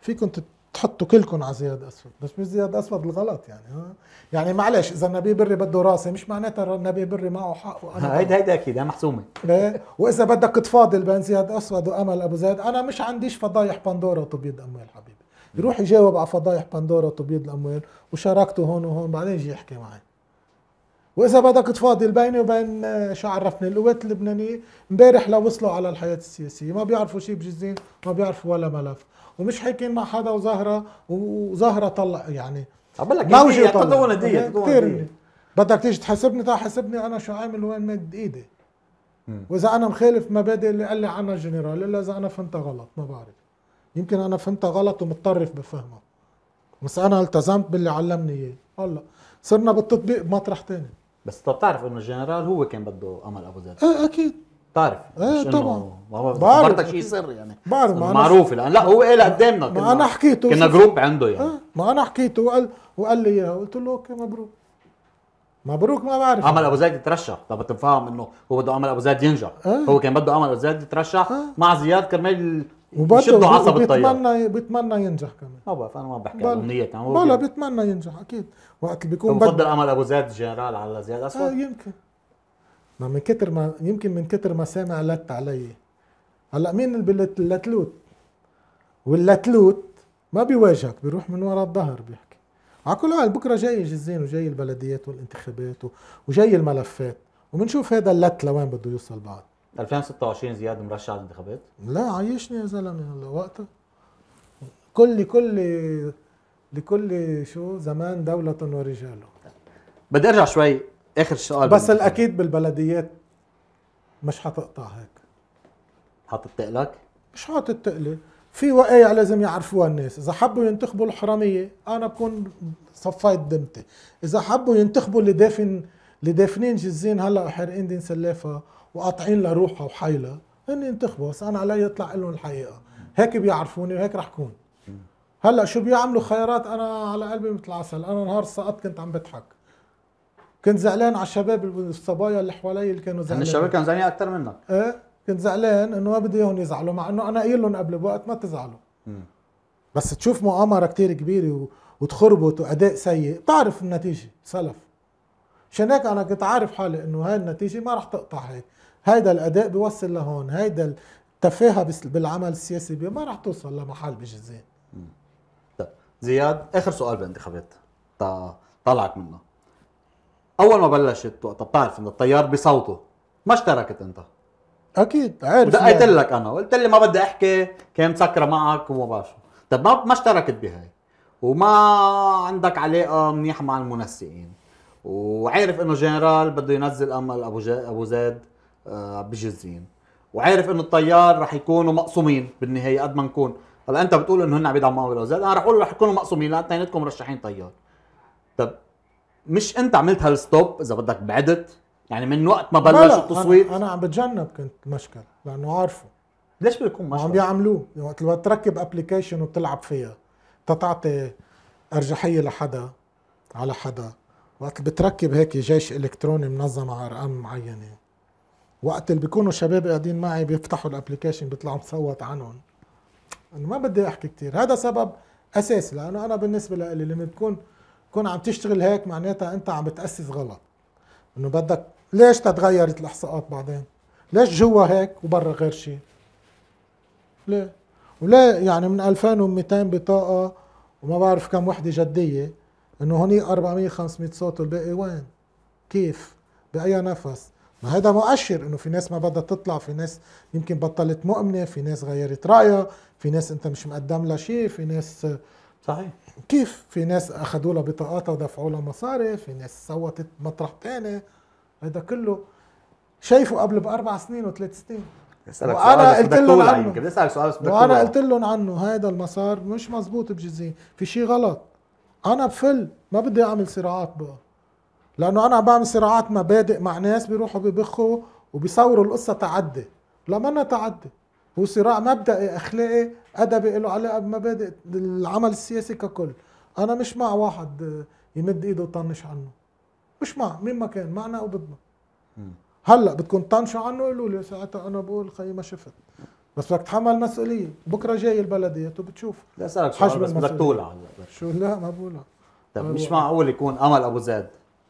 فيكم تحطوا كلكم على زياد اسود بس مش زياد اسود الغلط يعني ها يعني معلش اذا النبي بري بده راسي مش معناتها النبي بري معه حق وانا هيدا هيدا اكيد محسومه ايه واذا بدك تفاضل بين زياد اسود وامل ابو زيد انا مش عنديش فضايح بندوره وتبيض اموال حبيبي يروح يجاوب على فضايح بندوره وتبيض الاموال وشاركته هون وهون بعدين يجي يحكي معي واذا بدك تفاضل بيني وبين آه، شو عرفني القوات اللبنانيه امبارح لو وصلوا على الحياه السياسيه ما بيعرفوا شيء بجزين ما بيعرفوا ولا ملف ومش حاكين مع حدا وزهره وزهره طلع يعني بقول لك طلع ونديه كثير بدك تيجي تحاسبني حاسبني انا شو عامل وين مد ايدي واذا انا مخالف مبادئ اللي قال لي عنها الجنرال الا اذا انا فهمتها غلط ما بعرف يمكن انا فهمتها غلط ومتطرف بفهمها بس انا التزمت باللي علمني اياه هلا صرنا بالتطبيق بمطرح تاني بس طب بتعرف انه الجنرال هو كان بده امل ابو زيد ايه اكيد بتعرف ايه طبعا بعرف شيء سر يعني بعرف معروف الان لا هو ايه قدامنا ما انا حكيته كنا جروب عنده يعني اه ما انا حكيته وقال وقال لي اياها قلت له اوكي مبروك مبروك ما بعرف امل ابو زيد يترشح طب بتفهم انه هو بده امل ابو زيد ينجح أه؟ هو كان بده امل ابو زيد يترشح أه؟ مع زياد كرمال يشدوا عصب الطيار بيتمنى بيتمنى ينجح كمان ما بعرف انا ما بحكي عن امنيه بلا بيتمنى ينجح اكيد وقت اللي بيكون بفضل امل ابو زيد جنرال على زياد اسود اه يمكن ما من كتر ما يمكن من كتر ما سامع لت علي هلا مين اللتلوت واللتلوت ما بيواجهك بيروح من وراء الظهر بيحكي على كل حال بكره جاي جزين وجاي البلديات والانتخابات وجاي الملفات وبنشوف هذا اللت لوين بده يوصل بعد 2026 زياد مرشح على الانتخابات؟ لا عيشني يا زلمه هلا وقتها كل كل لكل شو زمان دولة ورجاله بدي ارجع شوي اخر سؤال بس بالنسبة. الاكيد بالبلديات مش حتقطع هيك حاطط تقلك؟ مش حاطط تقلي في وقايع لازم يعرفوها الناس اذا حبوا ينتخبوا الحراميه انا بكون صفيت دمتي اذا حبوا ينتخبوا اللي دافن اللي دافنين جزين هلا وحارقين دين سلافه وقاطعين لروحها وحيلها هن ينتخبوا بس انا علي يطلع لهم الحقيقه هيك بيعرفوني وهيك رح كون هلا شو بيعملوا خيارات انا على قلبي مثل عسل انا نهار سقطت كنت عم بضحك كنت زعلان على الشباب الصبايا اللي حوالي اللي كانوا يعني زعلانين الشباب كانوا زعلانين اكثر منك ايه كنت زعلان انه ما بدي اياهم يزعلوا مع انه انا قايل لهم قبل بوقت ما تزعلوا بس تشوف مؤامره كثير كبيره و... وتخربط واداء سيء بتعرف النتيجه سلف عشان هيك انا كنت عارف حالي انه هاي النتيجه ما رح تقطع هيك هيدا الاداء بيوصل لهون هيدا التفاهه بالعمل السياسي ما رح توصل لمحل بجزئين طيب، زياد اخر سؤال بالانتخابات طلعك منه اول ما بلشت وقتها بتعرف انه التيار بصوته ما اشتركت انت اكيد عارف دقيت يعني. لك انا قلت لي ما بدي احكي كان مسكره معك وما بعرف طب ما ما اشتركت بهاي وما عندك علاقه منيحه مع المنسقين وعارف انه جنرال بده ينزل امل ابو ابو زيد آه، بجزين وعارف انه الطيار رح يكونوا مقسومين بالنهايه قد ما نكون هلا انت بتقول انه هن عم يدعموا الاوزاد انا رح اقول رح يكونوا مقسومين لان اثنيناتكم مرشحين طيار طب مش انت عملت هالستوب اذا بدك بعدت يعني من وقت ما بلش التصويت انا, أنا عم بتجنب كنت مشكل لانه عارفه ليش بده يكون مشكل؟ عم يعملوه وقت اللي تركب ابلكيشن وبتلعب فيها تتعطي ارجحيه لحدا على حدا وقت بتركب هيك جيش الكتروني منظم على ارقام معينه وقت اللي بيكونوا شباب قاعدين معي بيفتحوا الابلكيشن بيطلعوا مصوت عنهم انا ما بدي احكي كثير هذا سبب اساسي لانه انا بالنسبه لي لما بتكون تكون عم تشتغل هيك معناتها انت عم بتاسس غلط انه بدك ليش تتغيرت الاحصاءات بعدين ليش جوا هيك وبرا غير شيء ليه ولا يعني من 2200 بطاقه وما بعرف كم وحده جديه انه هني 400 500 صوت والباقي وين كيف باي نفس ما هذا مؤشر انه في ناس ما بدها تطلع في ناس يمكن بطلت مؤمنه في ناس غيرت رايها في ناس انت مش مقدم لها شيء في ناس صحيح كيف في ناس اخذوا لها بطاقاتها ودفعوا لها مصاري في ناس صوتت مطرح ثاني هذا كله شايفه قبل باربع سنين وثلاث سنين وانا قلت لهم عنه سؤال بس وانا قلت لهم عنه هذا المسار مش مزبوط بجزين في شيء غلط انا بفل ما بدي اعمل صراعات بقى لانه انا بعمل صراعات مبادئ مع ناس بيروحوا ببخوا وبيصوروا القصه تعدي لا منا تعدي هو صراع مبدئي اخلاقي ادبي له علاقه بمبادئ العمل السياسي ككل انا مش مع واحد يمد ايده وطنش عنه مش مع مين ما كان معنا او ضدنا هلا بدكم تطنشوا عنه قولوا لي ساعتها انا بقول خيي ما شفت بس بدك تحمل مسؤوليه بكره جاي البلديات وبتشوف لا اسالك سؤال بس بدك تولع شو لا ما بقولها طيب مش معقول يكون امل ابو زيد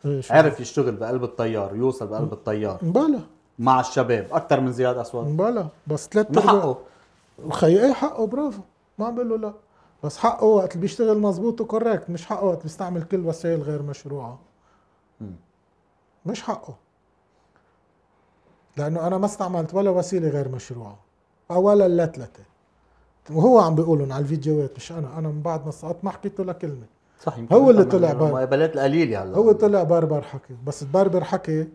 إيه، عرف يشتغل بقلب التيار يوصل بقلب التيار بلا مع الشباب اكثر من زياد اسود بلا بس ثلاث حقه خي اي حقه برافو ما عم بقول له لا بس حقه وقت اللي بيشتغل مضبوط وكوريكت مش حقه وقت بيستعمل كل وسائل غير مشروعه مش حقه لانه انا ما استعملت ولا وسيله غير مشروعه اولا لا ثلاثه وهو عم بيقولن على الفيديوهات مش انا انا من بعد ما سقطت ما حكيت له كلمه صح هو اللي طلع مقابلات القليله هلا هو طلع باربر حكي بس باربر حكي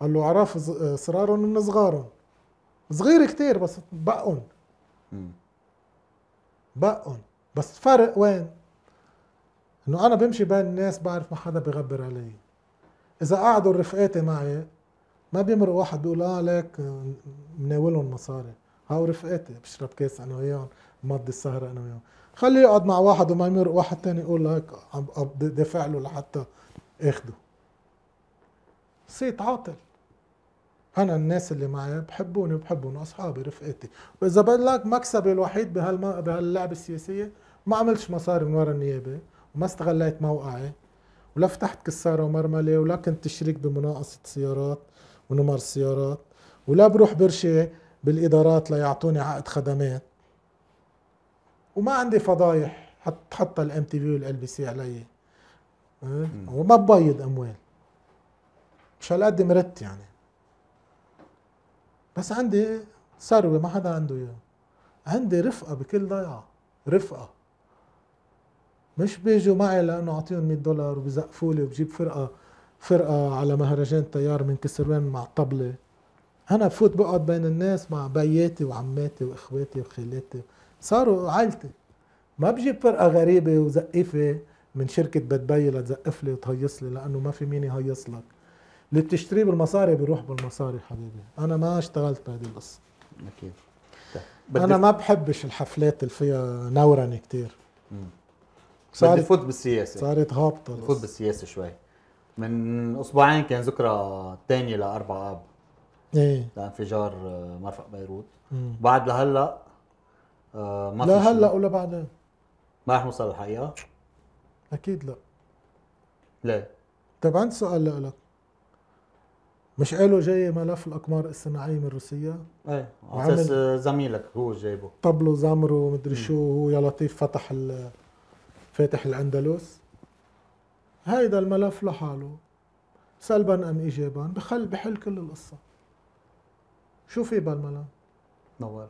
قال له عرف صرارهم من صغارهم صغير كتير بس بقهم بقهم بس فرق وين انه انا بمشي بين الناس بعرف ما حدا بيغبر علي اذا قعدوا رفقاتي معي ما بيمرق واحد بيقول اه ليك مناولهم مصاري هاو رفقاتي بشرب كاس انا وياهم مضي السهره انا وياهم خليه يقعد مع واحد وما يمر واحد تاني يقول هيك دافع له لحتى اخده صيت عاطل انا الناس اللي معي بحبوني وبحبون اصحابي رفقتي واذا بقول لك مكسبي الوحيد بهال بهاللعبه السياسيه ما عملتش مصاري من ورا النيابه وما استغليت موقعي ولا فتحت كساره ومرمله ولا كنت شريك بمناقصه سيارات ونمر سيارات ولا بروح برشي بالادارات ليعطوني عقد خدمات وما عندي فضايح حتى الام تي في والال بي سي علي وما ببيض اموال مش هالقد مرت يعني بس عندي ثروه ما حدا عنده اياها عندي رفقه بكل ضيعه رفقه مش بيجوا معي لانه اعطيهم 100 دولار وبزقفوا لي وبجيب فرقه فرقه على مهرجان تيار من كسروان مع طبله انا بفوت بقعد بين الناس مع بياتي وعماتي واخواتي وخالاتي صاروا عائلتي ما بجيب فرقه غريبه وزقفه من شركه بدبي لتزقف لي وتهيص لي لانه ما في مين يهيص لك اللي بتشتريه بالمصاري بيروح بالمصاري حبيبي انا ما اشتغلت بهذه القصه اكيد انا ما بحبش الحفلات اللي فيها نورني كثير صارت فوت بالسياسه صارت هابطه فوت بالسياسه شوي من اسبوعين كان ذكرى الثانيه لاربعه اب ايه لانفجار آه، مرفق بيروت مم. بعد لهلا آه، ما لا هلا ولا بعدين ما رح نوصل الحقيقه اكيد لا ليه؟ طيب عندي سؤال لإلك مش قالوا جاي ملف الاقمار الصناعيه من روسيا؟ ايه على اساس آه، زميلك هو جايبه طبلو زمرو مدري شو هو يا لطيف فتح فاتح الاندلس هيدا الملف لحاله سلبا ام ايجابا بخل بحل كل القصه شو في بالملف؟ نور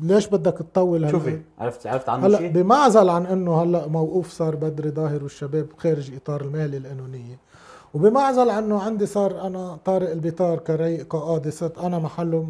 ليش بدك تطول شوفي عرفت عرفت عنه هلا شيء؟ بمعزل عن انه هلا موقوف صار بدري ظاهر والشباب خارج اطار المالي القانونيه وبمعزل عنه عندي صار انا طارق البطار كري كقاضي صرت انا محله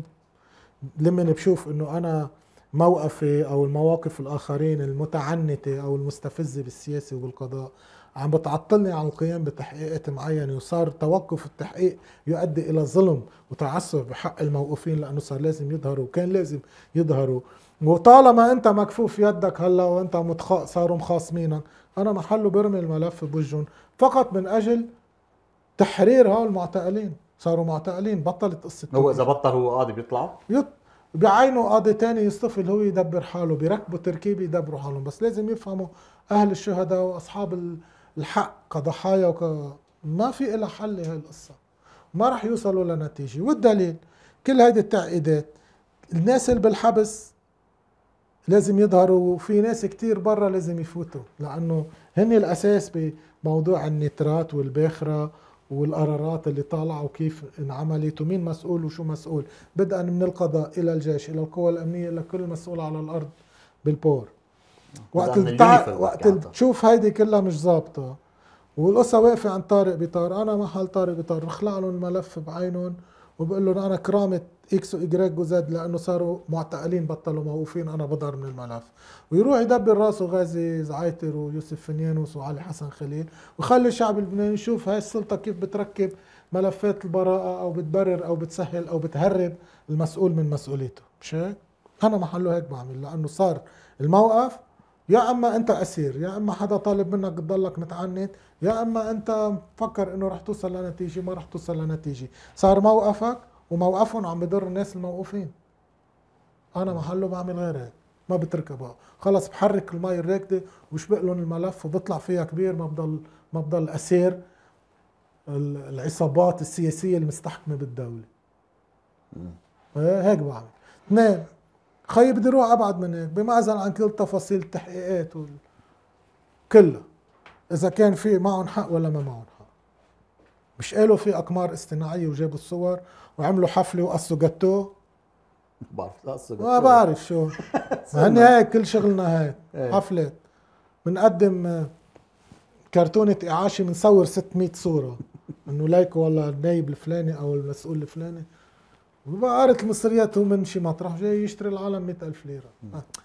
لمن بشوف انه انا موقفي او المواقف الاخرين المتعنته او المستفزه بالسياسه وبالقضاء عم بتعطلني عن القيام بتحقيقات معينة وصار توقف التحقيق يؤدي الى ظلم وتعسف بحق الموقوفين لانه صار لازم يظهروا وكان لازم يظهروا وطالما انت مكفوف يدك هلا وانت متخ... صاروا مخاصمينك انا محله برمي الملف بوجهن فقط من اجل تحرير هول المعتقلين صاروا معتقلين بطلت قصه هو اذا بطل هو قاضي بيطلع؟ يط... بعينه قاضي تاني يصطفل هو يدبر حاله بيركبوا تركيبه يدبروا حالهم بس لازم يفهموا اهل الشهداء واصحاب ال... الحق كضحايا وك... ما في لها حل لهي القصة ما رح يوصلوا لنتيجة والدليل كل هيدي التعقيدات الناس اللي بالحبس لازم يظهروا وفي ناس كتير برا لازم يفوتوا لأنه هن الأساس بموضوع النترات والباخرة والقرارات اللي طالعه وكيف انعملت ومين مسؤول وشو مسؤول بدءا من القضاء الى الجيش الى القوى الامنيه الى كل مسؤول على الارض بالبور وقت التع... وقت تشوف هيدي كلها مش ظابطه والقصة واقفة عند طارق بيطار أنا محل طارق بيطار بخلع لهم الملف بعينهم وبقول لهم أنا كرامة إكس وإجريك وزد لأنه صاروا معتقلين بطلوا موقوفين أنا بضر من الملف ويروح يدبر راسه غازي زعيتر ويوسف فنيانوس وعلي حسن خليل وخلي الشعب اللبناني يشوف هاي السلطة كيف بتركب ملفات البراءة أو بتبرر أو بتسهل أو بتهرب المسؤول من مسؤوليته مش هيك؟ أنا محله هيك بعمل لأنه صار الموقف يا اما انت اسير يا اما حدا طالب منك تضلك متعنت يا اما انت مفكر انه رح توصل لنتيجه ما رح توصل لنتيجه صار موقفك وموقفهم عم بضر الناس الموقوفين انا محله بعمل غير هيك ما بتركها بقى خلص بحرك المي الراكده وشبق لهم الملف وبطلع فيها كبير ما بضل ما بضل اسير العصابات السياسيه المستحكمه بالدوله إيه، هيك بعمل اثنين خي بدي اروح ابعد من هيك بمعزل عن كل تفاصيل التحقيقات وال... كلها اذا كان في معهم حق ولا ما معهم حق مش قالوا في اقمار اصطناعيه وجابوا الصور وعملوا حفله وقصوا جاتو ما بعرف شو ما هن هيك كل شغلنا هيك إيه. حفلات بنقدم آه، كرتونة إعاشة بنصور 600 صورة إنه ليكو والله النايب الفلاني أو المسؤول الفلاني وبقارة المصريات هو من شي مطرح جاي يشتري العالم 100000 ليره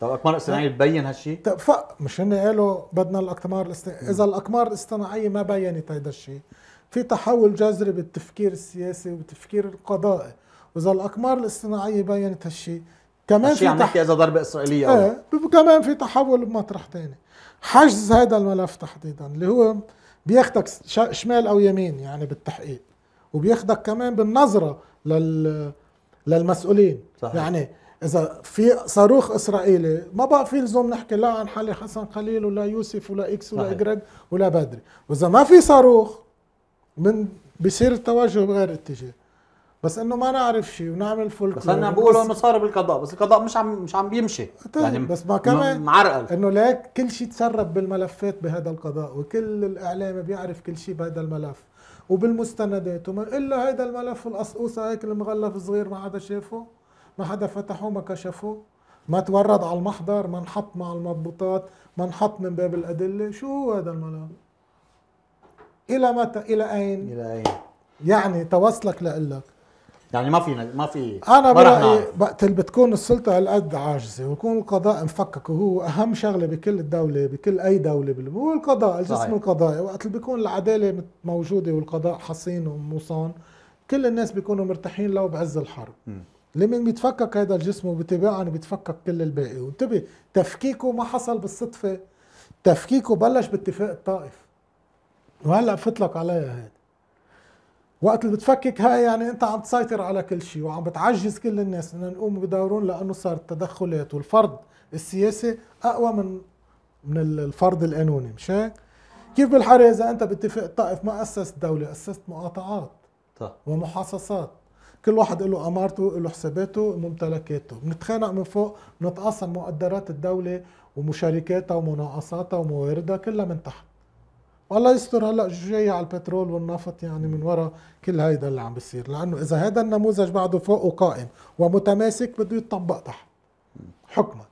طب الاقمار الاصطناعيه بين هالشيء؟ فق مش هن قالوا بدنا الاقمار الاصطناعيه اذا الاقمار الاصطناعيه ما بينت هيدا الشيء في تحول جذري بالتفكير السياسي والتفكير القضائي واذا الاقمار الاصطناعيه بينت هالشيء كمان في عم نحكي اذا ضربه اسرائيليه ايه كمان في تحول بمطرح ثاني حجز هذا الملف تحديدا اللي هو بياخدك شمال او يمين يعني بالتحقيق وبياخدك كمان بالنظره لل للمسؤولين صحيح. يعني اذا في صاروخ اسرائيلي ما بقى في لزوم نحكي لا عن حالي حسن خليل ولا يوسف ولا اكس ولا اجريج ولا بدري واذا ما في صاروخ من بصير التوجه بغير اتجاه بس انه ما نعرف شيء ونعمل فول بس انا بقول انه صار بالقضاء بس القضاء مش عم مش عم بيمشي طيب، يعني بس ما كمان معرقل انه ليك كل شيء تسرب بالملفات بهذا القضاء وكل الاعلام بيعرف كل شيء بهذا الملف وبالمستندات وما الا هذا الملف القصقوصه هيك المغلف صغير ما حدا شافه ما حدا فتحه ما كشفه ما تورد على المحضر ما انحط مع المضبوطات ما انحط من باب الادله شو هو هذا الملف الى متى الى اين الى اين يعني توصلك لك يعني ما في ما في انا برايي وقت اللي بتكون السلطه هالقد عاجزه ويكون القضاء مفكك وهو اهم شغله بكل الدوله بكل اي دوله هو القضاء الجسم صحيح. القضائي وقت اللي بيكون العداله موجوده والقضاء حصين ومصان كل الناس بيكونوا مرتاحين لو بعز الحرب م. لمن بيتفكك هذا الجسم وبتباعا بيتفكك كل الباقي وانتبه تفكيكه ما حصل بالصدفه تفكيكه بلش باتفاق الطائف وهلا فتلك عليها هيك وقت اللي بتفكك هاي يعني انت عم تسيطر على كل شيء وعم بتعجز كل الناس انهم يقوموا بدورهم لانه صار التدخلات والفرض السياسي اقوى من من الفرض القانوني مش هيك؟ كيف بالحري اذا انت باتفاق الطائف ما اسست دوله اسست مقاطعات ومحاصصات كل واحد له امارته له حساباته ممتلكاته بنتخانق من فوق بنتقاسم مقدرات الدوله ومشاركاتها ومناقصاتها ومواردها كلها من تحت والله يستر هلا جاي على البترول والنفط يعني من وراء كل هيدا اللي عم بيصير لانه اذا هذا النموذج بعده فوق وقائم ومتماسك بده يتطبق تحت حكما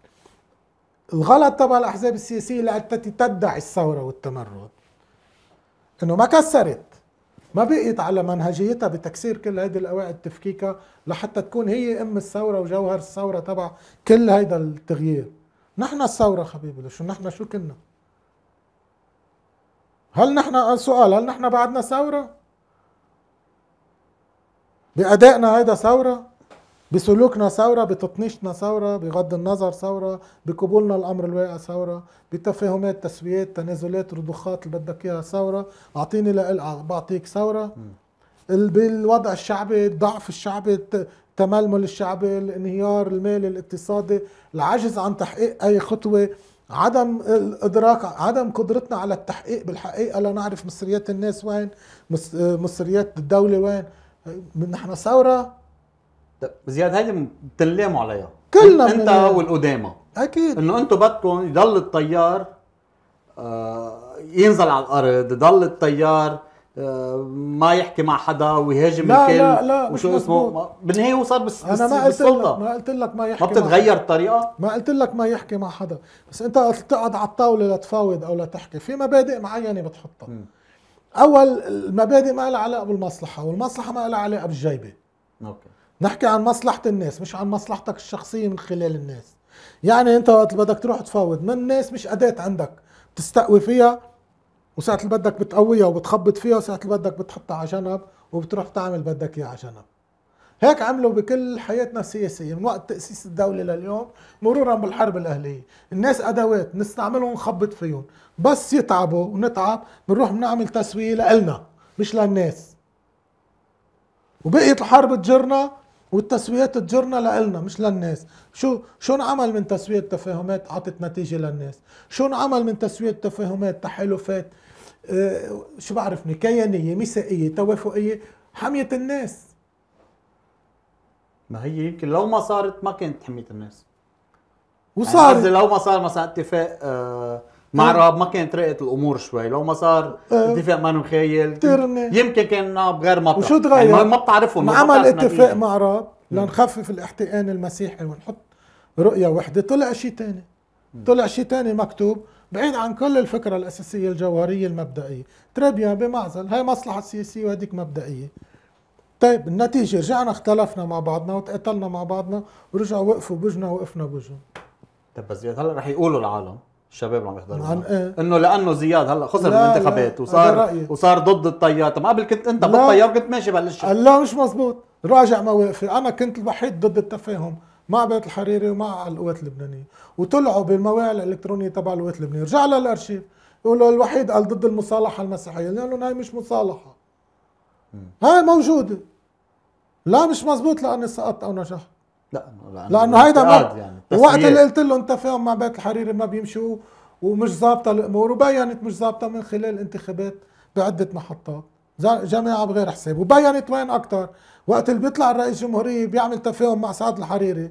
الغلط تبع الاحزاب السياسيه التي تدعي الثوره والتمرد انه ما كسرت ما بقيت على منهجيتها بتكسير كل هيدي القواعد التفكيكة لحتى تكون هي ام الثوره وجوهر الثوره تبع كل هيدا التغيير نحن الثوره حبيبي شو نحن شو كنا هل نحن السؤال هل نحن بعدنا ثورة؟ بأدائنا هيدا ثورة؟ بسلوكنا ثورة بتطنيشنا ثورة بغض النظر ثورة بقبولنا الأمر الواقع ثورة بتفاهمات تسويات تنازلات رضوخات اللي بدك إياها ثورة أعطيني لألقى بعطيك ثورة بالوضع الشعبي الضعف الشعبي تململ الشعبي الانهيار المالي الاقتصادي العجز عن تحقيق أي خطوة عدم الادراك عدم قدرتنا على التحقيق بالحقيقه لا نعرف مصريات الناس وين مصريات الدوله وين نحن ثوره زياد هيدي بتنلاموا عليها كلنا انت والقدامى اكيد انه انتم بدكم يضل الطيار آه ينزل على الارض يضل الطيار آه، ما يحكي مع حدا ويهاجم لا الكل لا لا مش اسمه بالنهايه هو صار بس انا ما قلت لك ما قلت لك ما يحكي ما بتتغير الطريقه ما قلت لك ما يحكي مع حدا بس انت تقعد على الطاوله لتفاوض او لتحكي في مبادئ معينه بتحطها م. اول المبادئ ما لها علاقه بالمصلحه والمصلحه ما لها علاقه بالجيبه اوكي نحكي عن مصلحه الناس مش عن مصلحتك الشخصيه من خلال الناس يعني انت وقت بدك تروح تفاوض من الناس مش اداه عندك تستقوي فيها وساعة اللي بدك بتقويها وبتخبط فيها وساعة اللي بدك بتحطها على جنب وبتروح تعمل بدك اياه على جنب هيك عملوا بكل حياتنا السياسية من وقت تأسيس الدولة لليوم مرورا بالحرب الأهلية الناس أدوات نستعملهم ونخبط فيهم بس يتعبوا ونتعب بنروح بنعمل تسوية لإلنا مش للناس وبقيت الحرب تجرنا والتسويات تجرنا لإلنا مش للناس شو شو انعمل من تسوية تفاهمات أعطت نتيجة للناس شو انعمل من تسوية تفاهمات تحالفات أه، شو بعرفني كيانيه مسائيه توافقيه حميه الناس ما هي يمكن لو ما صارت ما كانت حميه الناس وصار يعني لو ما صار مثلا اتفاق أه، مع طيب. راب ما كانت رقت الامور شوي لو ما صار أه. اتفاق مع مخيل يمكن كان بغير مطرح وشو تغير؟ يعني ما بتعرفهم عمل اتفاق مع راب لنخفف الاحتقان المسيحي ونحط رؤيه وحده طلع شيء ثاني طلع شيء ثاني مكتوب بعيد عن كل الفكرة الأساسية الجوهرية المبدئية تريبيان بمعزل هاي مصلحة سياسية وهديك مبدئية طيب النتيجة رجعنا اختلفنا مع بعضنا وتقتلنا مع بعضنا ورجعوا وقفوا بوجنا وقفنا بوجهم طيب بس هلا رح يقولوا العالم الشباب اللي عم يحضروا عن ايه؟ انه لانه زياد هلا خسر بالانتخابات وصار وصار ضد الطيار طب قبل كنت انت بالطيار كنت ماشي بهالشيء لا مش مزبوط راجع مواقفي انا كنت الوحيد ضد التفاهم مع بيت الحريري ومع القوات اللبنانيه وطلعوا بالمواقع الالكترونيه تبع القوات اللبنانيه رجع للارشيف يقولوا الوحيد قال ضد المصالحه المسيحيه قلنا لهم نعم، هاي مش مصالحه هاي موجوده لا مش مزبوط لاني سقطت او نجحت لا لانه, لأنه يعني هيدا ما يعني وقت اللي قلت له التفاهم مع بيت الحريري ما بيمشوا ومش ظابطه الامور وبينت مش ظابطه من خلال انتخابات بعده محطات جماعه بغير حساب وبينت وين اكثر وقت اللي بيطلع الرئيس جمهوريه بيعمل تفاهم مع سعد الحريري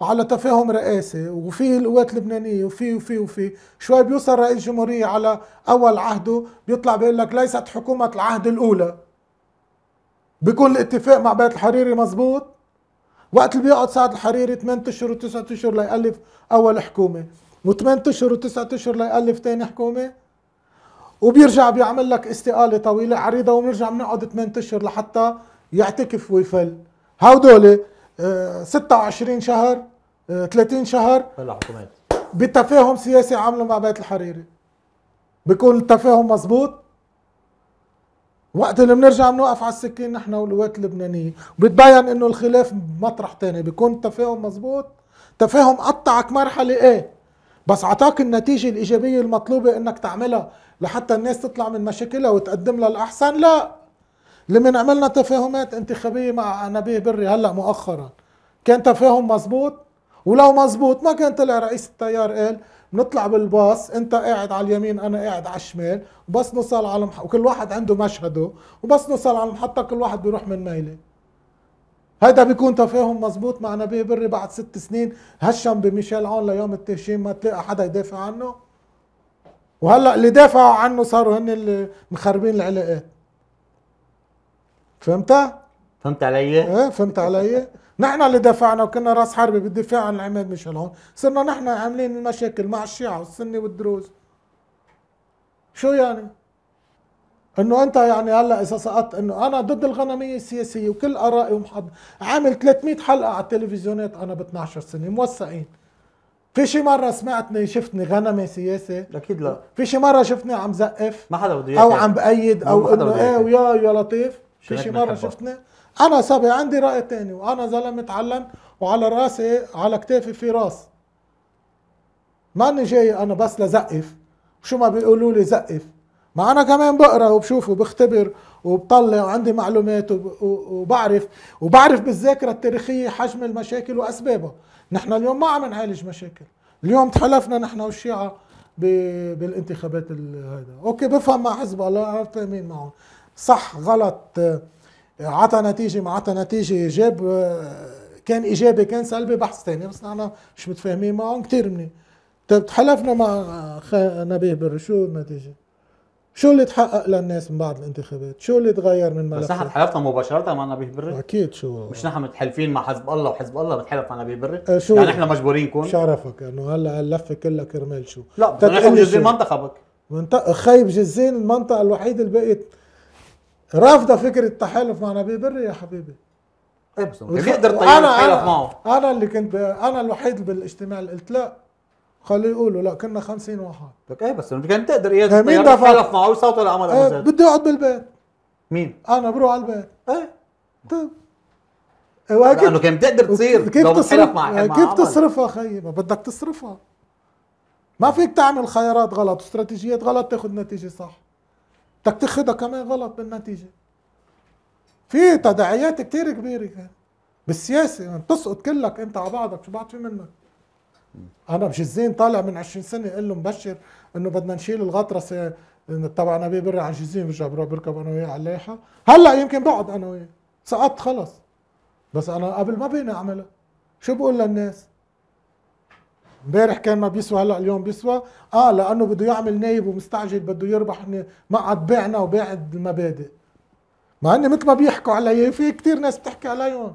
وعلى تفاهم رئاسي وفي القوات اللبنانيه وفي وفي وفي شوي بيوصل رئيس جمهوريه على اول عهده بيطلع بيقول لك ليست حكومه العهد الاولى بيكون الاتفاق مع بيت الحريري مزبوط وقت اللي بيقعد سعد الحريري 8 اشهر و9 اشهر ليألف اول حكومه و8 اشهر و9 اشهر ليألف ثاني حكومه وبيرجع بيعمل لك استقاله طويله عريضه وبيرجع بنقعد 8 اشهر لحتى يعتكف ويفل هدول 26 آه، شهر 30 آه، شهر بالحكومات بتفاهم سياسي عامله مع بيت الحريري بيكون التفاهم مزبوط وقت اللي بنرجع بنوقف على السكين نحن والقوات اللبنانيه بتبين انه الخلاف مطرح تاني بيكون التفاهم مزبوط تفاهم قطعك مرحله ايه بس اعطاك النتيجه الايجابيه المطلوبه انك تعملها لحتى الناس تطلع من مشاكلها وتقدم لها الاحسن لا لمن عملنا تفاهمات انتخابيه مع نبيه بري هلا مؤخرا كان تفاهم مزبوط ولو مزبوط ما كان طلع رئيس التيار قال بنطلع بالباص انت قاعد على اليمين انا قاعد على الشمال وبس نوصل على المحطه وكل واحد عنده مشهده وبس نوصل على المحطه كل واحد بيروح من ميله هيدا بيكون تفاهم مزبوط مع نبيه بري بعد ست سنين هشم بميشيل عون ليوم التهشيم ما تلاقى حدا يدافع عنه وهلا اللي دافعوا عنه صاروا هن اللي مخربين العلاقات فهمت؟ فهمت علي؟ ايه فهمت علي؟ نحن اللي دافعنا وكنا راس حربة بالدفاع عن العماد ميشيل عون، صرنا نحن عاملين المشاكل مع الشيعة والسنة والدروز. شو يعني؟ انه انت يعني هلا اذا سقطت انه انا ضد الغنميه السياسيه وكل ارائي ومحض عامل 300 حلقه على التلفزيونات انا ب 12 سنه موثقين في شي مره سمعتني شفتني غنمي سياسي اكيد لا في شي مره شفتني عم زقف ما حدا بده او عم بايد او انه ايه ويا يا لطيف في شي مره شفتني انا صبي عندي راي تاني وانا زلمه متعلم وعلى راسي على كتافي في راس ماني جاي انا بس لزقف شو ما بيقولوا لي زقف ما انا كمان بقرا وبشوف وبختبر وبطلع وعندي معلومات وبعرف وبعرف بالذاكره التاريخيه حجم المشاكل واسبابها نحن اليوم ما عم نعالج مشاكل اليوم تحالفنا نحن والشيعه بالانتخابات هذا اوكي بفهم مع حزب الله عرفت مين معهم صح غلط عطى نتيجه ما عطى نتيجه جاب كان ايجابي كان سلبي بحث ثاني بس نحن مش متفاهمين معهم كثير منيح طيب تحالفنا مع نبيه شو النتيجه شو اللي تحقق للناس من بعد الانتخابات؟ شو اللي تغير من ملف نحن تحالفنا مباشرة مع نبيه بري؟ اكيد شو مش نحن متحالفين مع حزب الله وحزب الله بتحالف مع نبيه بري؟ أه شو يعني نحن مجبورين نكون؟ شو عرفك انه هلا اللفة كلها كرمال شو؟ لا بس طيب، نحن جزين منتخبك منطقة خيب جزين المنطقة الوحيدة اللي بقيت رافضة فكرة التحالف مع نبيه بري يا حبيبي ايه بس بيقدر طيب يتحالف معه انا اللي كنت انا الوحيد بالاجتماع اللي قلت لا خليه يقولوا لا كنا 50 واحد لك طيب، ايه بس كان تقدر ايه مين دفع حلف معه وصوت عمل ايه بدي اقعد بالبيت مين؟ انا بروح على البيت ايه طيب إيه، لانه كان بتقدر تصير كيف تصرف إيه، مع كيف تصرفها خيي ما بدك تصرفها ما فيك تعمل خيارات غلط واستراتيجيات غلط تاخذ نتيجه صح بدك تاخذها كمان غلط بالنتيجه في تداعيات كثير كبيره كان بالسياسه يعني تسقط كلك انت على بعضك شو بعد في منك انا مش الزين طالع من 20 سنه قال له مبشر انه بدنا نشيل الغطرسه تبع نبي بري عن جزيم برجع بركب انا وياه على اللايحه هلا يمكن بقعد انا وياه سقطت خلص بس انا قبل ما بيني اعملها شو بقول للناس امبارح كان ما بيسوى هلا اليوم بيسوى اه لانه بده يعمل نايب ومستعجل بده يربح مقعد بعنا وباعد المبادئ مع اني مثل ما بيحكوا علي في كثير ناس بتحكي عليهم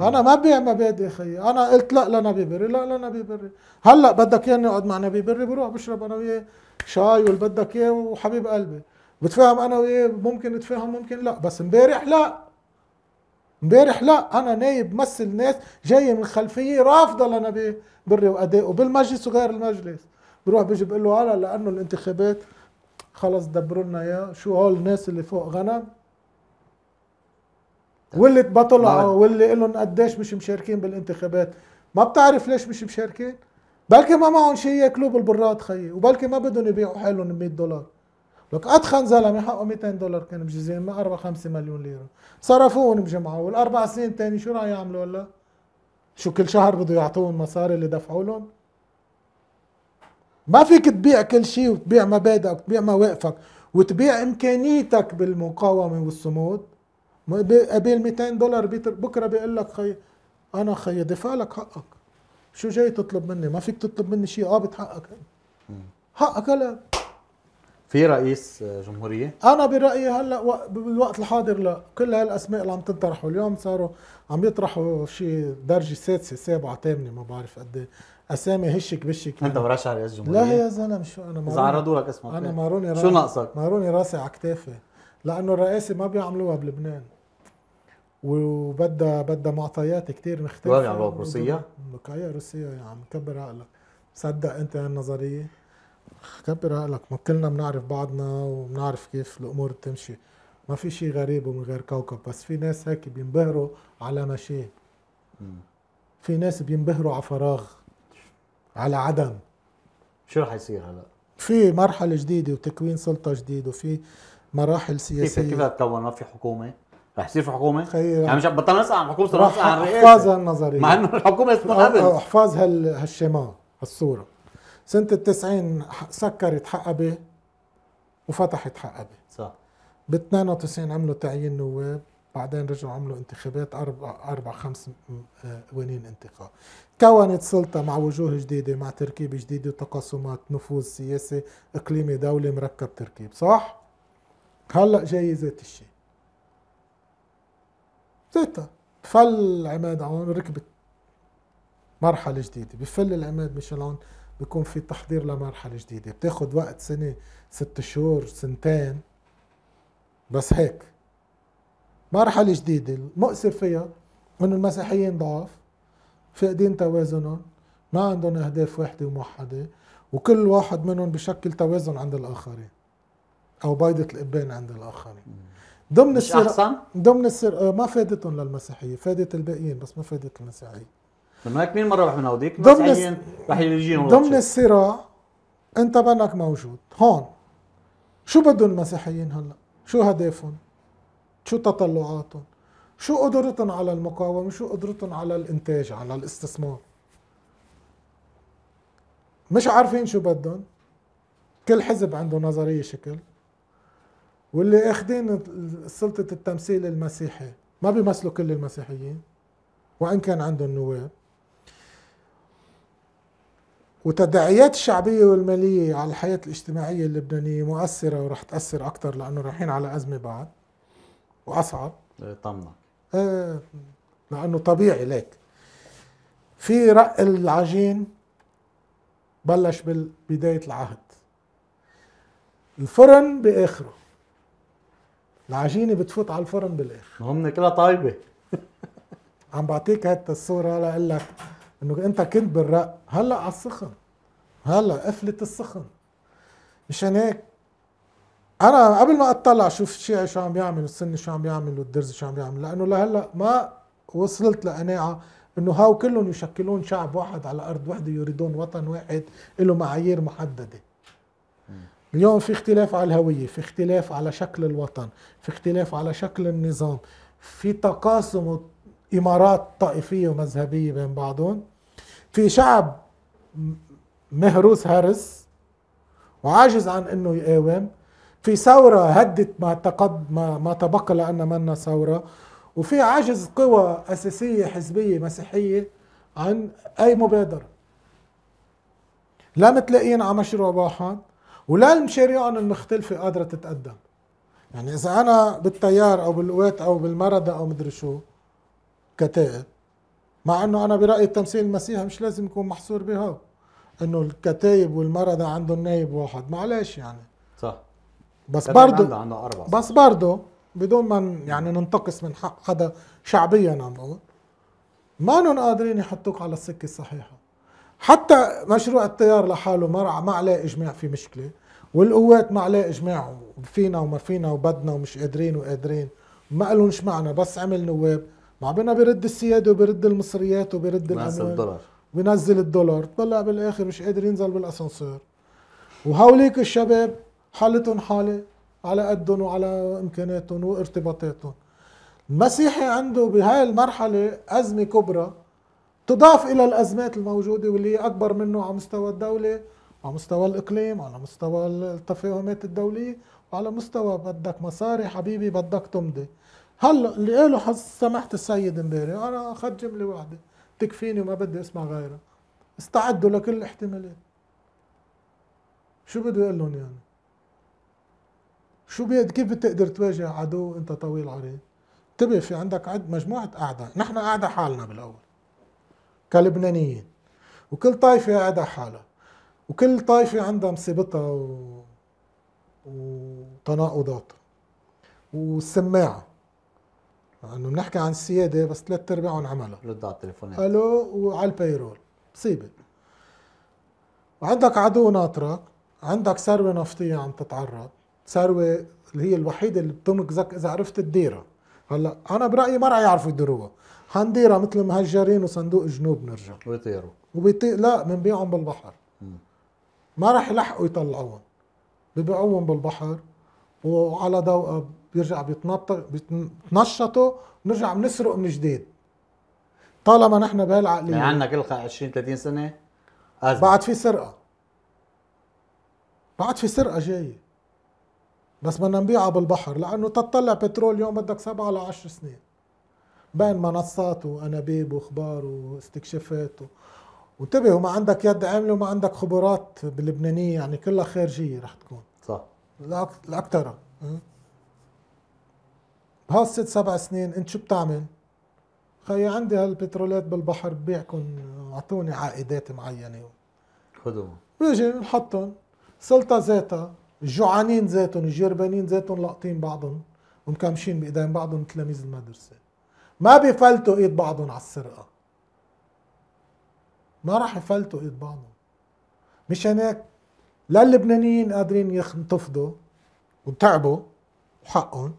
انا ما ببيع مبادئ يا انا قلت لا لنبي بري لا لنبي بري هلا بدك اياني اقعد مع نبي بري بروح بشرب انا وياه شاي واللي بدك اياه وحبيب قلبي بتفاهم انا وياه ممكن نتفاهم ممكن لا بس امبارح لا امبارح لا انا نايب مثل ناس جايه من خلفيه رافضه لنبي بري وادائه بالمجلس وغير المجلس بروح بيجي بقول له هلا لانه الانتخابات خلص دبروا لنا اياه شو هول الناس اللي فوق غنم طيب. واللي بطلعوا واللي لهم قديش مش مشاركين بالانتخابات ما بتعرف ليش مش مشاركين بلكي ما معهم شيء ياكلوه بالبراد خيي وبلكي ما بدهم يبيعوا حالهم ب 100 دولار لك اتخن زلمه حقه 200 دولار كان بجزيان ما 4 5 مليون ليره صرفوهم بجمعه والاربع سنين الثانيه شو راح يعملوا ولا شو كل شهر بده يعطوهم مصاري اللي دفعوا لهم ما فيك تبيع كل شيء وتبيع مبادئك وتبيع مواقفك وتبيع امكانيتك بالمقاومه والصمود قبل 200 دولار بكره بيقول لك خي انا خي دفع لك حقك شو جاي تطلب مني ما فيك تطلب مني شيء اه حقك حقك هلا في رئيس جمهوريه انا برايي هلا بالوقت الحاضر لا كل هالاسماء اللي عم تنطرحوا اليوم صاروا عم يطرحوا شيء درجه سادسه سابعه ثامنه ما بعرف قد إيه. اسامي هشك بشك انت مرشح رئيس جمهوريه لا يا زلمه شو انا ماروني اذا عرضوا لك اسمك انا ماروني شو ناقصك ماروني راسي على كتافي لانه الرئاسه ما بيعملوها بلبنان وبدها بدها معطيات كثير مختلفه وين عم روسيا؟ اي روسيا يا عم كبر عقلك صدق انت هالنظريه كبر عقلك ما كلنا بنعرف بعضنا وبنعرف كيف الامور بتمشي ما في شيء غريب ومن غير كوكب بس في ناس هيك بينبهروا على مشيه في ناس بينبهروا على فراغ على عدم شو رح يصير هلا؟ في مرحله جديده وتكوين سلطه جديده وفي مراحل سياسيه كيف كيف تتكون ما في حكومه؟ رح يصير في حكومه؟ يعني مش بطلنا نسال عن حكومه صرنا نسال عن الرئاسه احفظها هالنظريه مع انه الحكومه اسمها قبل احفظ هال... هالصوره سنه ال 90 سكرت حقبه وفتحت حقبه صح ب 92 عملوا تعيين نواب بعدين رجعوا عملوا انتخابات اربع اربع خمس قوانين آه، انتخاب كونت سلطة مع وجوه جديدة مع تركيب جديد وتقاسمات نفوذ سياسي اقليمي دولي مركب تركيب صح؟ هلا جاي ذات الشيء تيتا بفل عماد هون ركبت مرحلة جديدة بفل العماد ميشيل هون بيكون في تحضير لمرحلة جديدة بتاخذ وقت سنة ست شهور سنتين بس هيك مرحلة جديدة المؤثر فيها انه المسيحيين ضعاف فاقدين توازنهم ما عندهم اهداف واحدة وموحدة وكل واحد منهم بشكل توازن عند الاخرين او بيضة الابان عند الاخرين ضمن السر احسن ضمن السر آه، ما فادتهم للمسيحيه فادت الباقيين بس ما فادت المسيحيه من هيك مين مره رح بنوديك ضمن رح يجيهم ضمن الصراع انت بنك موجود هون شو بدهم المسيحيين هلا شو هدفهم شو تطلعاتهم شو قدرتهم على المقاومه شو قدرتهم على الانتاج على الاستثمار مش عارفين شو بدهم كل حزب عنده نظريه شكل واللي اخذين سلطه التمثيل المسيحي ما بيمثلوا كل المسيحيين وان كان عندهم نواب وتداعيات الشعبية والمالية على الحياة الاجتماعية اللبنانية مؤثرة ورح تأثر أكثر لأنه رايحين على أزمة بعد وأصعب إيه، طمنا ايه لأنه طبيعي ليك في رق العجين بلش بدايه العهد الفرن بآخره العجينه بتفوت على الفرن بالاخر ما هم كلها طيبه عم بعطيك هات الصوره لاقول لك انه انت كنت بالرق هلا على السخن هلا قفلت السخن مشان هيك انا قبل ما اطلع شوف الشيعي شو عم بيعمل السني شو عم بيعمل والدرزي شو عم بيعمل لانه لهلا ما وصلت لقناعه انه هاو كلهم يشكلون شعب واحد على ارض وحده يريدون وطن واحد له معايير محدده اليوم في اختلاف على الهوية في اختلاف على شكل الوطن في اختلاف على شكل النظام في تقاسم إمارات طائفية ومذهبية بين بعضهم في شعب مهروس هرس وعاجز عن انه يقاوم في ثورة هدت ما تقد ما, ما تبقى لأن منا ثورة وفي عجز قوى أساسية حزبية مسيحية عن أي مبادرة لا متلاقيين على مشروع واحد ولا المشاريع المختلفة قادرة تتقدم يعني إذا أنا بالتيار أو بالقوات أو بالمرضى أو مدري شو كتائب مع أنه أنا برأيي التمثيل المسيحي مش لازم يكون محصور بهو انه الكتايب والمرضى عندهم نايب واحد معلش يعني صح بس برضه عنده عنده بس برضه بدون ما يعني ننتقص من حق حدا شعبيا عم بقول ما قادرين يحطوك على السكه الصحيحه حتى مشروع التيار لحاله ما ما عليه اجماع في مشكله والقوات ما عليه اجماع فينا وما فينا وبدنا ومش قادرين وقادرين ما مش معنا بس عمل نواب مع بنا بيرد السياده وبيرد المصريات وبيرد الاموال الدولار بنزل الدولار طلع بالاخر مش قادر ينزل بالاسانسير وهوليك الشباب حالتهم حاله على قدهم وعلى امكاناتهم وارتباطاتهم المسيحي عنده بهاي المرحله ازمه كبرى تضاف إلى الأزمات الموجودة واللي هي أكبر منه على مستوى الدولة على مستوى الإقليم على مستوى التفاهمات الدولية وعلى مستوى بدك مصاري حبيبي بدك تمضي هلا اللي قاله حظ سمحت السيد امبارح انا اخذت جمله واحده تكفيني وما بدي اسمع غيرها استعدوا لكل الاحتمالات شو بده يقول لهم يعني شو بيد كيف بتقدر تواجه عدو انت طويل عريض انتبه في عندك عد مجموعه قاعده نحن قاعده حالنا بالاول كلبنانيين وكل طائفة قاعدة حالها وكل طائفة عندها مصيبتها و... وتناقضات والسماعة لأنه بنحكي عن السيادة بس ثلاث أرباعهم عملها رد على التليفونات ألو وعلى البيرول مصيبة وعندك عدو ناطرك عندك ثروة نفطية عم تتعرض ثروة اللي هي الوحيدة اللي بتنقذك إذا عرفت تديرها هلا انا برايي ما راح يعرفوا يديروها حنديرها مثل مهجرين وصندوق جنوب نرجع ويطيروا وبيطير لا بنبيعهم بالبحر ما راح يلحقوا يطلعوهم ببيعوهم بالبحر وعلى ضوء بيرجع بيتنشطوا بنرجع بنسرق من جديد طالما نحن بهالعقليه يعني عندنا كل 20 30 سنه أزمة. بعد في سرقه بعد في سرقه جايه بس بدنا نبيعها بالبحر لانه تطلع بترول اليوم بدك سبعة ل 10 سنين بين منصات وانابيب واخبار واستكشافات و... وانتبه وما عندك يد عامله وما عندك خبرات باللبنانيه يعني كلها خارجيه رح تكون صح الاكثر بهال ست سبع سنين انت شو بتعمل؟ خي عندي هالبترولات بالبحر ببيعكم اعطوني عائدات معينه خذوهم بيجي نحطهم سلطه ذاتها الجوعانين ذاتهم الجربانين ذاتهم لاقطين بعضهم ومكمشين بايدين بعضهم تلاميذ المدرسه ما بيفلتوا ايد بعضهم على السرقه ما راح يفلتوا ايد بعضهم مش هناك لا اللبنانيين قادرين ينتفضوا وتعبوا وحقهم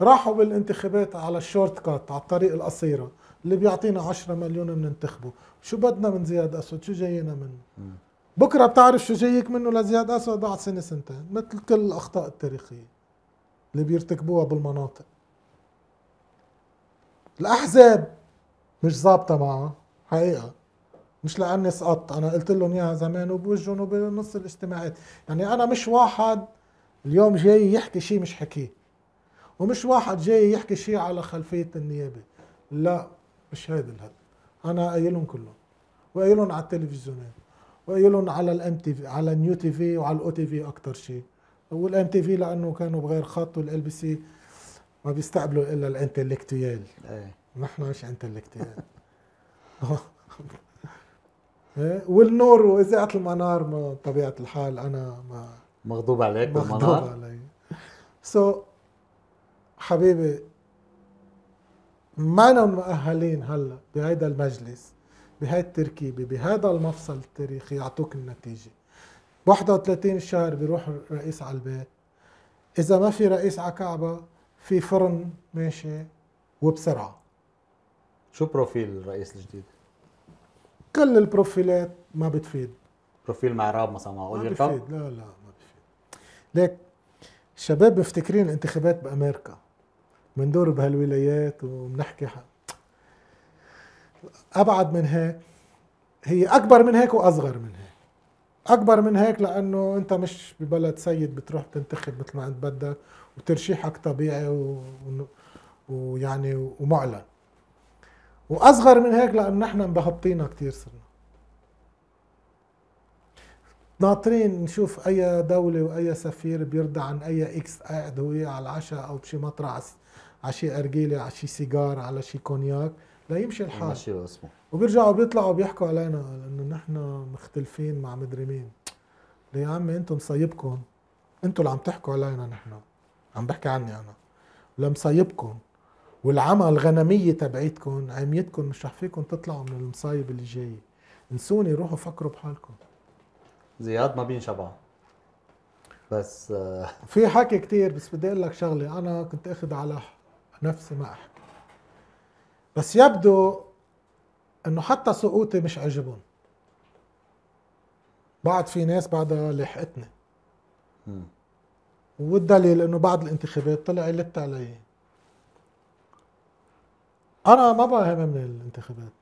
راحوا بالانتخابات على الشورت كات على الطريق القصيره اللي بيعطينا 10 مليون بننتخبه شو بدنا من زياد اسود شو جايينا منه بكره بتعرف شو جايك منه لزياد اسود بعد سنه سنتين مثل كل الاخطاء التاريخيه اللي بيرتكبوها بالمناطق الاحزاب مش ظابطه معها حقيقه مش لاني سقطت انا قلت لهم اياها زمان وبوجهن وبنص الاجتماعات يعني انا مش واحد اليوم جاي يحكي شيء مش حكيه ومش واحد جاي يحكي شيء على خلفيه النيابه لا مش هذا الهدف انا قايلهم كلهم وقايلهم على التلفزيونات ويقولون على الام تي في على النيو تي في وعلى الاو تي في اكثر شيء والام تي في لانه كانوا بغير خط والال بي سي ما بيستقبلوا الا الانتلكتويال إيه. نحن مش انتلكتويال والنور واذاعه المنار ما بطبيعه الحال انا ما مغضوب عليك بالمنار مغضوب علي سو حبيبي ما مؤهلين هلا بهيدا المجلس بهاي التركيبة بهذا المفصل التاريخي يعطوك النتيجة 31 شهر بيروح الرئيس على البيت إذا ما في رئيس على كعبة في فرن ماشي وبسرعة شو بروفيل الرئيس الجديد؟ كل البروفيلات ما بتفيد بروفيل معراب مثلا معقول ما بتفيد لا لا ما بتفيد ليك شباب مفتكرين الانتخابات بامريكا بندور بهالولايات وبنحكي ابعد من هيك هي اكبر من هيك واصغر من هيك اكبر من هيك لانه انت مش ببلد سيد بتروح تنتخب مثل ما انت بدك وترشيحك طبيعي و... ويعني ومعلن واصغر من هيك لانه نحن مبهبطينا كثير صرنا ناطرين نشوف اي دوله واي سفير بيرضى عن اي اكس قاعد هو على العشاء او بشي مطرح عشي ارجيله على شي سيجار على شي كونياك لا يمشي الحال ماشي رسمه وبيرجعوا بيطلعوا بيحكوا علينا انه نحن مختلفين مع مدري مين يا عمي انتم مصيبكم انتم اللي عم تحكوا علينا نحن عم بحكي عني انا لمصيبكم والعمى الغنميه تبعيتكم عميتكم مش رح فيكم تطلعوا من المصايب اللي جايه انسوني روحوا فكروا بحالكم زياد ما بينشبع بس آه، في حكي كتير بس بدي اقول لك شغله انا كنت اخذ على نفسي ما احكي بس يبدو انه حتى سقوطي مش عجبهم بعد في ناس بعدها لحقتني والدليل انه بعد الانتخابات طلع قلت علي انا ما بقى من الانتخابات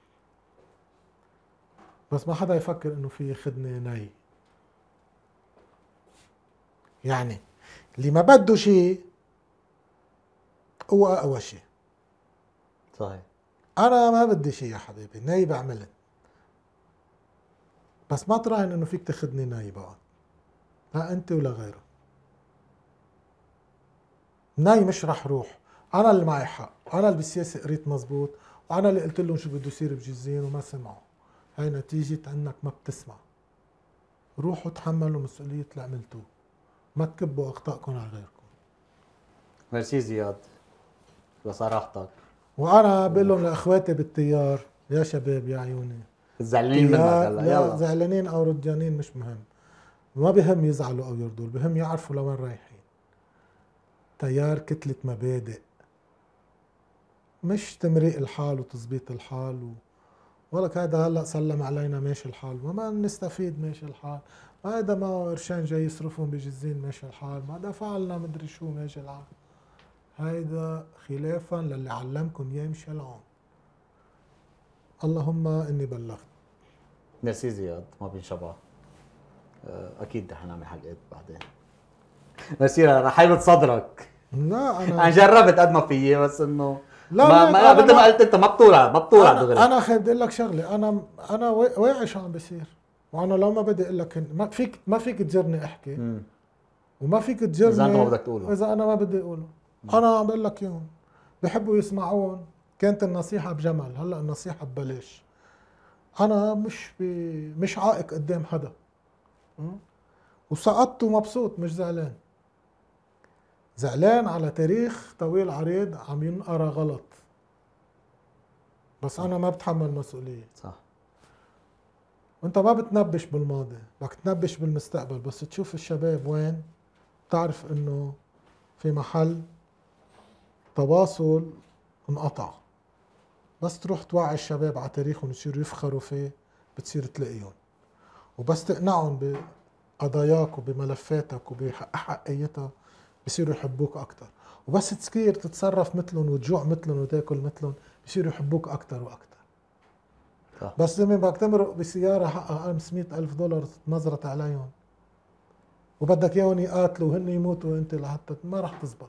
بس ما حدا يفكر انه في خدمه ناي يعني اللي ما بده شيء هو اقوى شيء صحيح انا ما بدي شيء يا حبيبي نايب اعملها بس ما تراهن انه فيك تاخذني نايب اقعد لا انت ولا غيرك ناي مش رح روح انا اللي معي حق انا اللي بالسياسه قريت مزبوط وانا اللي قلت لهم شو بده يصير بجزين وما سمعوا هاي نتيجه انك ما بتسمع روحوا تحملوا مسؤوليه اللي عملتوه ما تكبوا اخطائكم على غيركم ميرسي زياد لصراحتك وانا بقول لهم لاخواتي بالتيار يا شباب يا عيوني زعلانين منك هلا يلا زعلانين او رديانين مش مهم ما بهم يزعلوا او يرضوا بهم يعرفوا لوين رايحين تيار كتلة مبادئ مش تمريق الحال وتظبيط الحال و... ولك هذا هلا سلم علينا ماشي الحال وما نستفيد ماشي الحال هذا ما قرشين جاي يصرفهم بجزين ماشي الحال ما دفع لنا مدري شو ماشي الحال هيدا خلافا للي علمكم اياه مشيل عون اللهم اني بلغت ميرسي زياد ما بينشبع أه، اكيد رح نعمل حلقات بعدين ميرسي رح حيبت صدرك لا انا انا جربت قد ما فيي بس انه لا ما ما مثل ما قلت انت ما بتطلع ما بتطلع دغري انا, أنا بدي اقول لك شغله انا انا واعي شو عم بيصير وانا لو ما بدي اقول لك ما فيك ما فيك تجرني احكي م. وما فيك تجرني اذا انت ما بدك تقوله اذا انا ما بدي اقوله انا عم بقول لك اياهم بحبوا يسمعون كانت النصيحه بجمل هلا النصيحه ببلاش انا مش ب... مش عائق قدام حدا وسقطت ومبسوط مش زعلان زعلان على تاريخ طويل عريض عم ينقرا غلط بس انا ما بتحمل مسؤوليه صح وانت ما بتنبش بالماضي بدك تنبش بالمستقبل بس تشوف الشباب وين بتعرف انه في محل التواصل انقطع بس تروح توعي الشباب على تاريخهم يصيروا يفخروا فيه بتصير تلاقيهم وبس تقنعهم بقضاياك وبملفاتك وبأحقيتها بصيروا يحبوك أكثر وبس تصير تتصرف مثلهم وتجوع مثلهم وتاكل مثلهم بصيروا يحبوك أكثر وأكثر صح. بس لما بدك تمرق بسيارة حقها 500 ألف دولار تتمزرت عليهم وبدك اياهم يقاتلوا وهن يموتوا وانت لحتى ما راح تزبط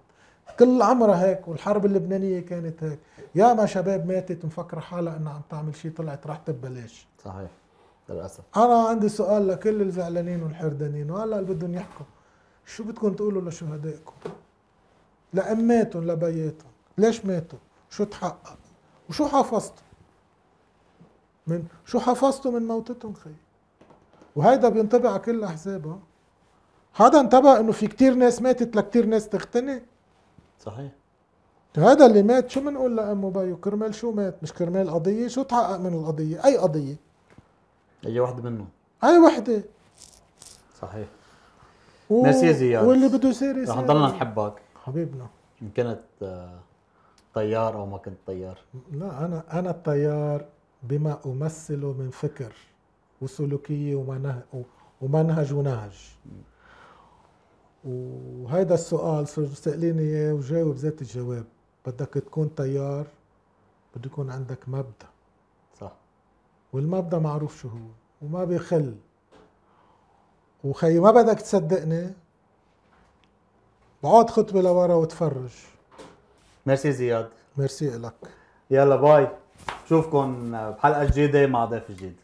كل عمرها هيك والحرب اللبنانيه كانت هيك يا ما شباب ماتت مفكره حالها انها عم تعمل شيء طلعت راحت ببلاش صحيح للاسف انا عندي سؤال لكل الزعلانين والحردانين وهلا اللي بدهم يحكوا شو بدكم تقولوا لشهدائكم لاماتهم لبياتهم ليش ماتوا شو تحقق وشو حافظتوا من شو حفظتوا من موتتهم خي وهيدا بينطبع على كل احزابها حدا انتبه انه في كتير ناس ماتت لكتير ناس تغتني صحيح هذا اللي مات شو بنقول لامه بايو كرمال شو مات مش كرمال قضيه شو تحقق من القضيه اي قضيه اي وحده منهم اي وحده صحيح و... ميرسي يا زياد واللي بده يصير يصير رح نضلنا نحبك حبيبنا ان كنت آه، طيار او ما كنت طيار لا انا انا الطيار بما امثله من فكر وسلوكيه ومنهج ومنهج ونهج وهيدا السؤال صرت سائليني اياه وجاوب ذات الجواب بدك تكون تيار بده يكون عندك مبدا صح والمبدا معروف شو هو وما بيخل وخي ما بدك تصدقني بعد خطوه لورا وتفرج ميرسي زياد ميرسي لك يلا باي شوفكم بحلقه جديده مع ضيف جديد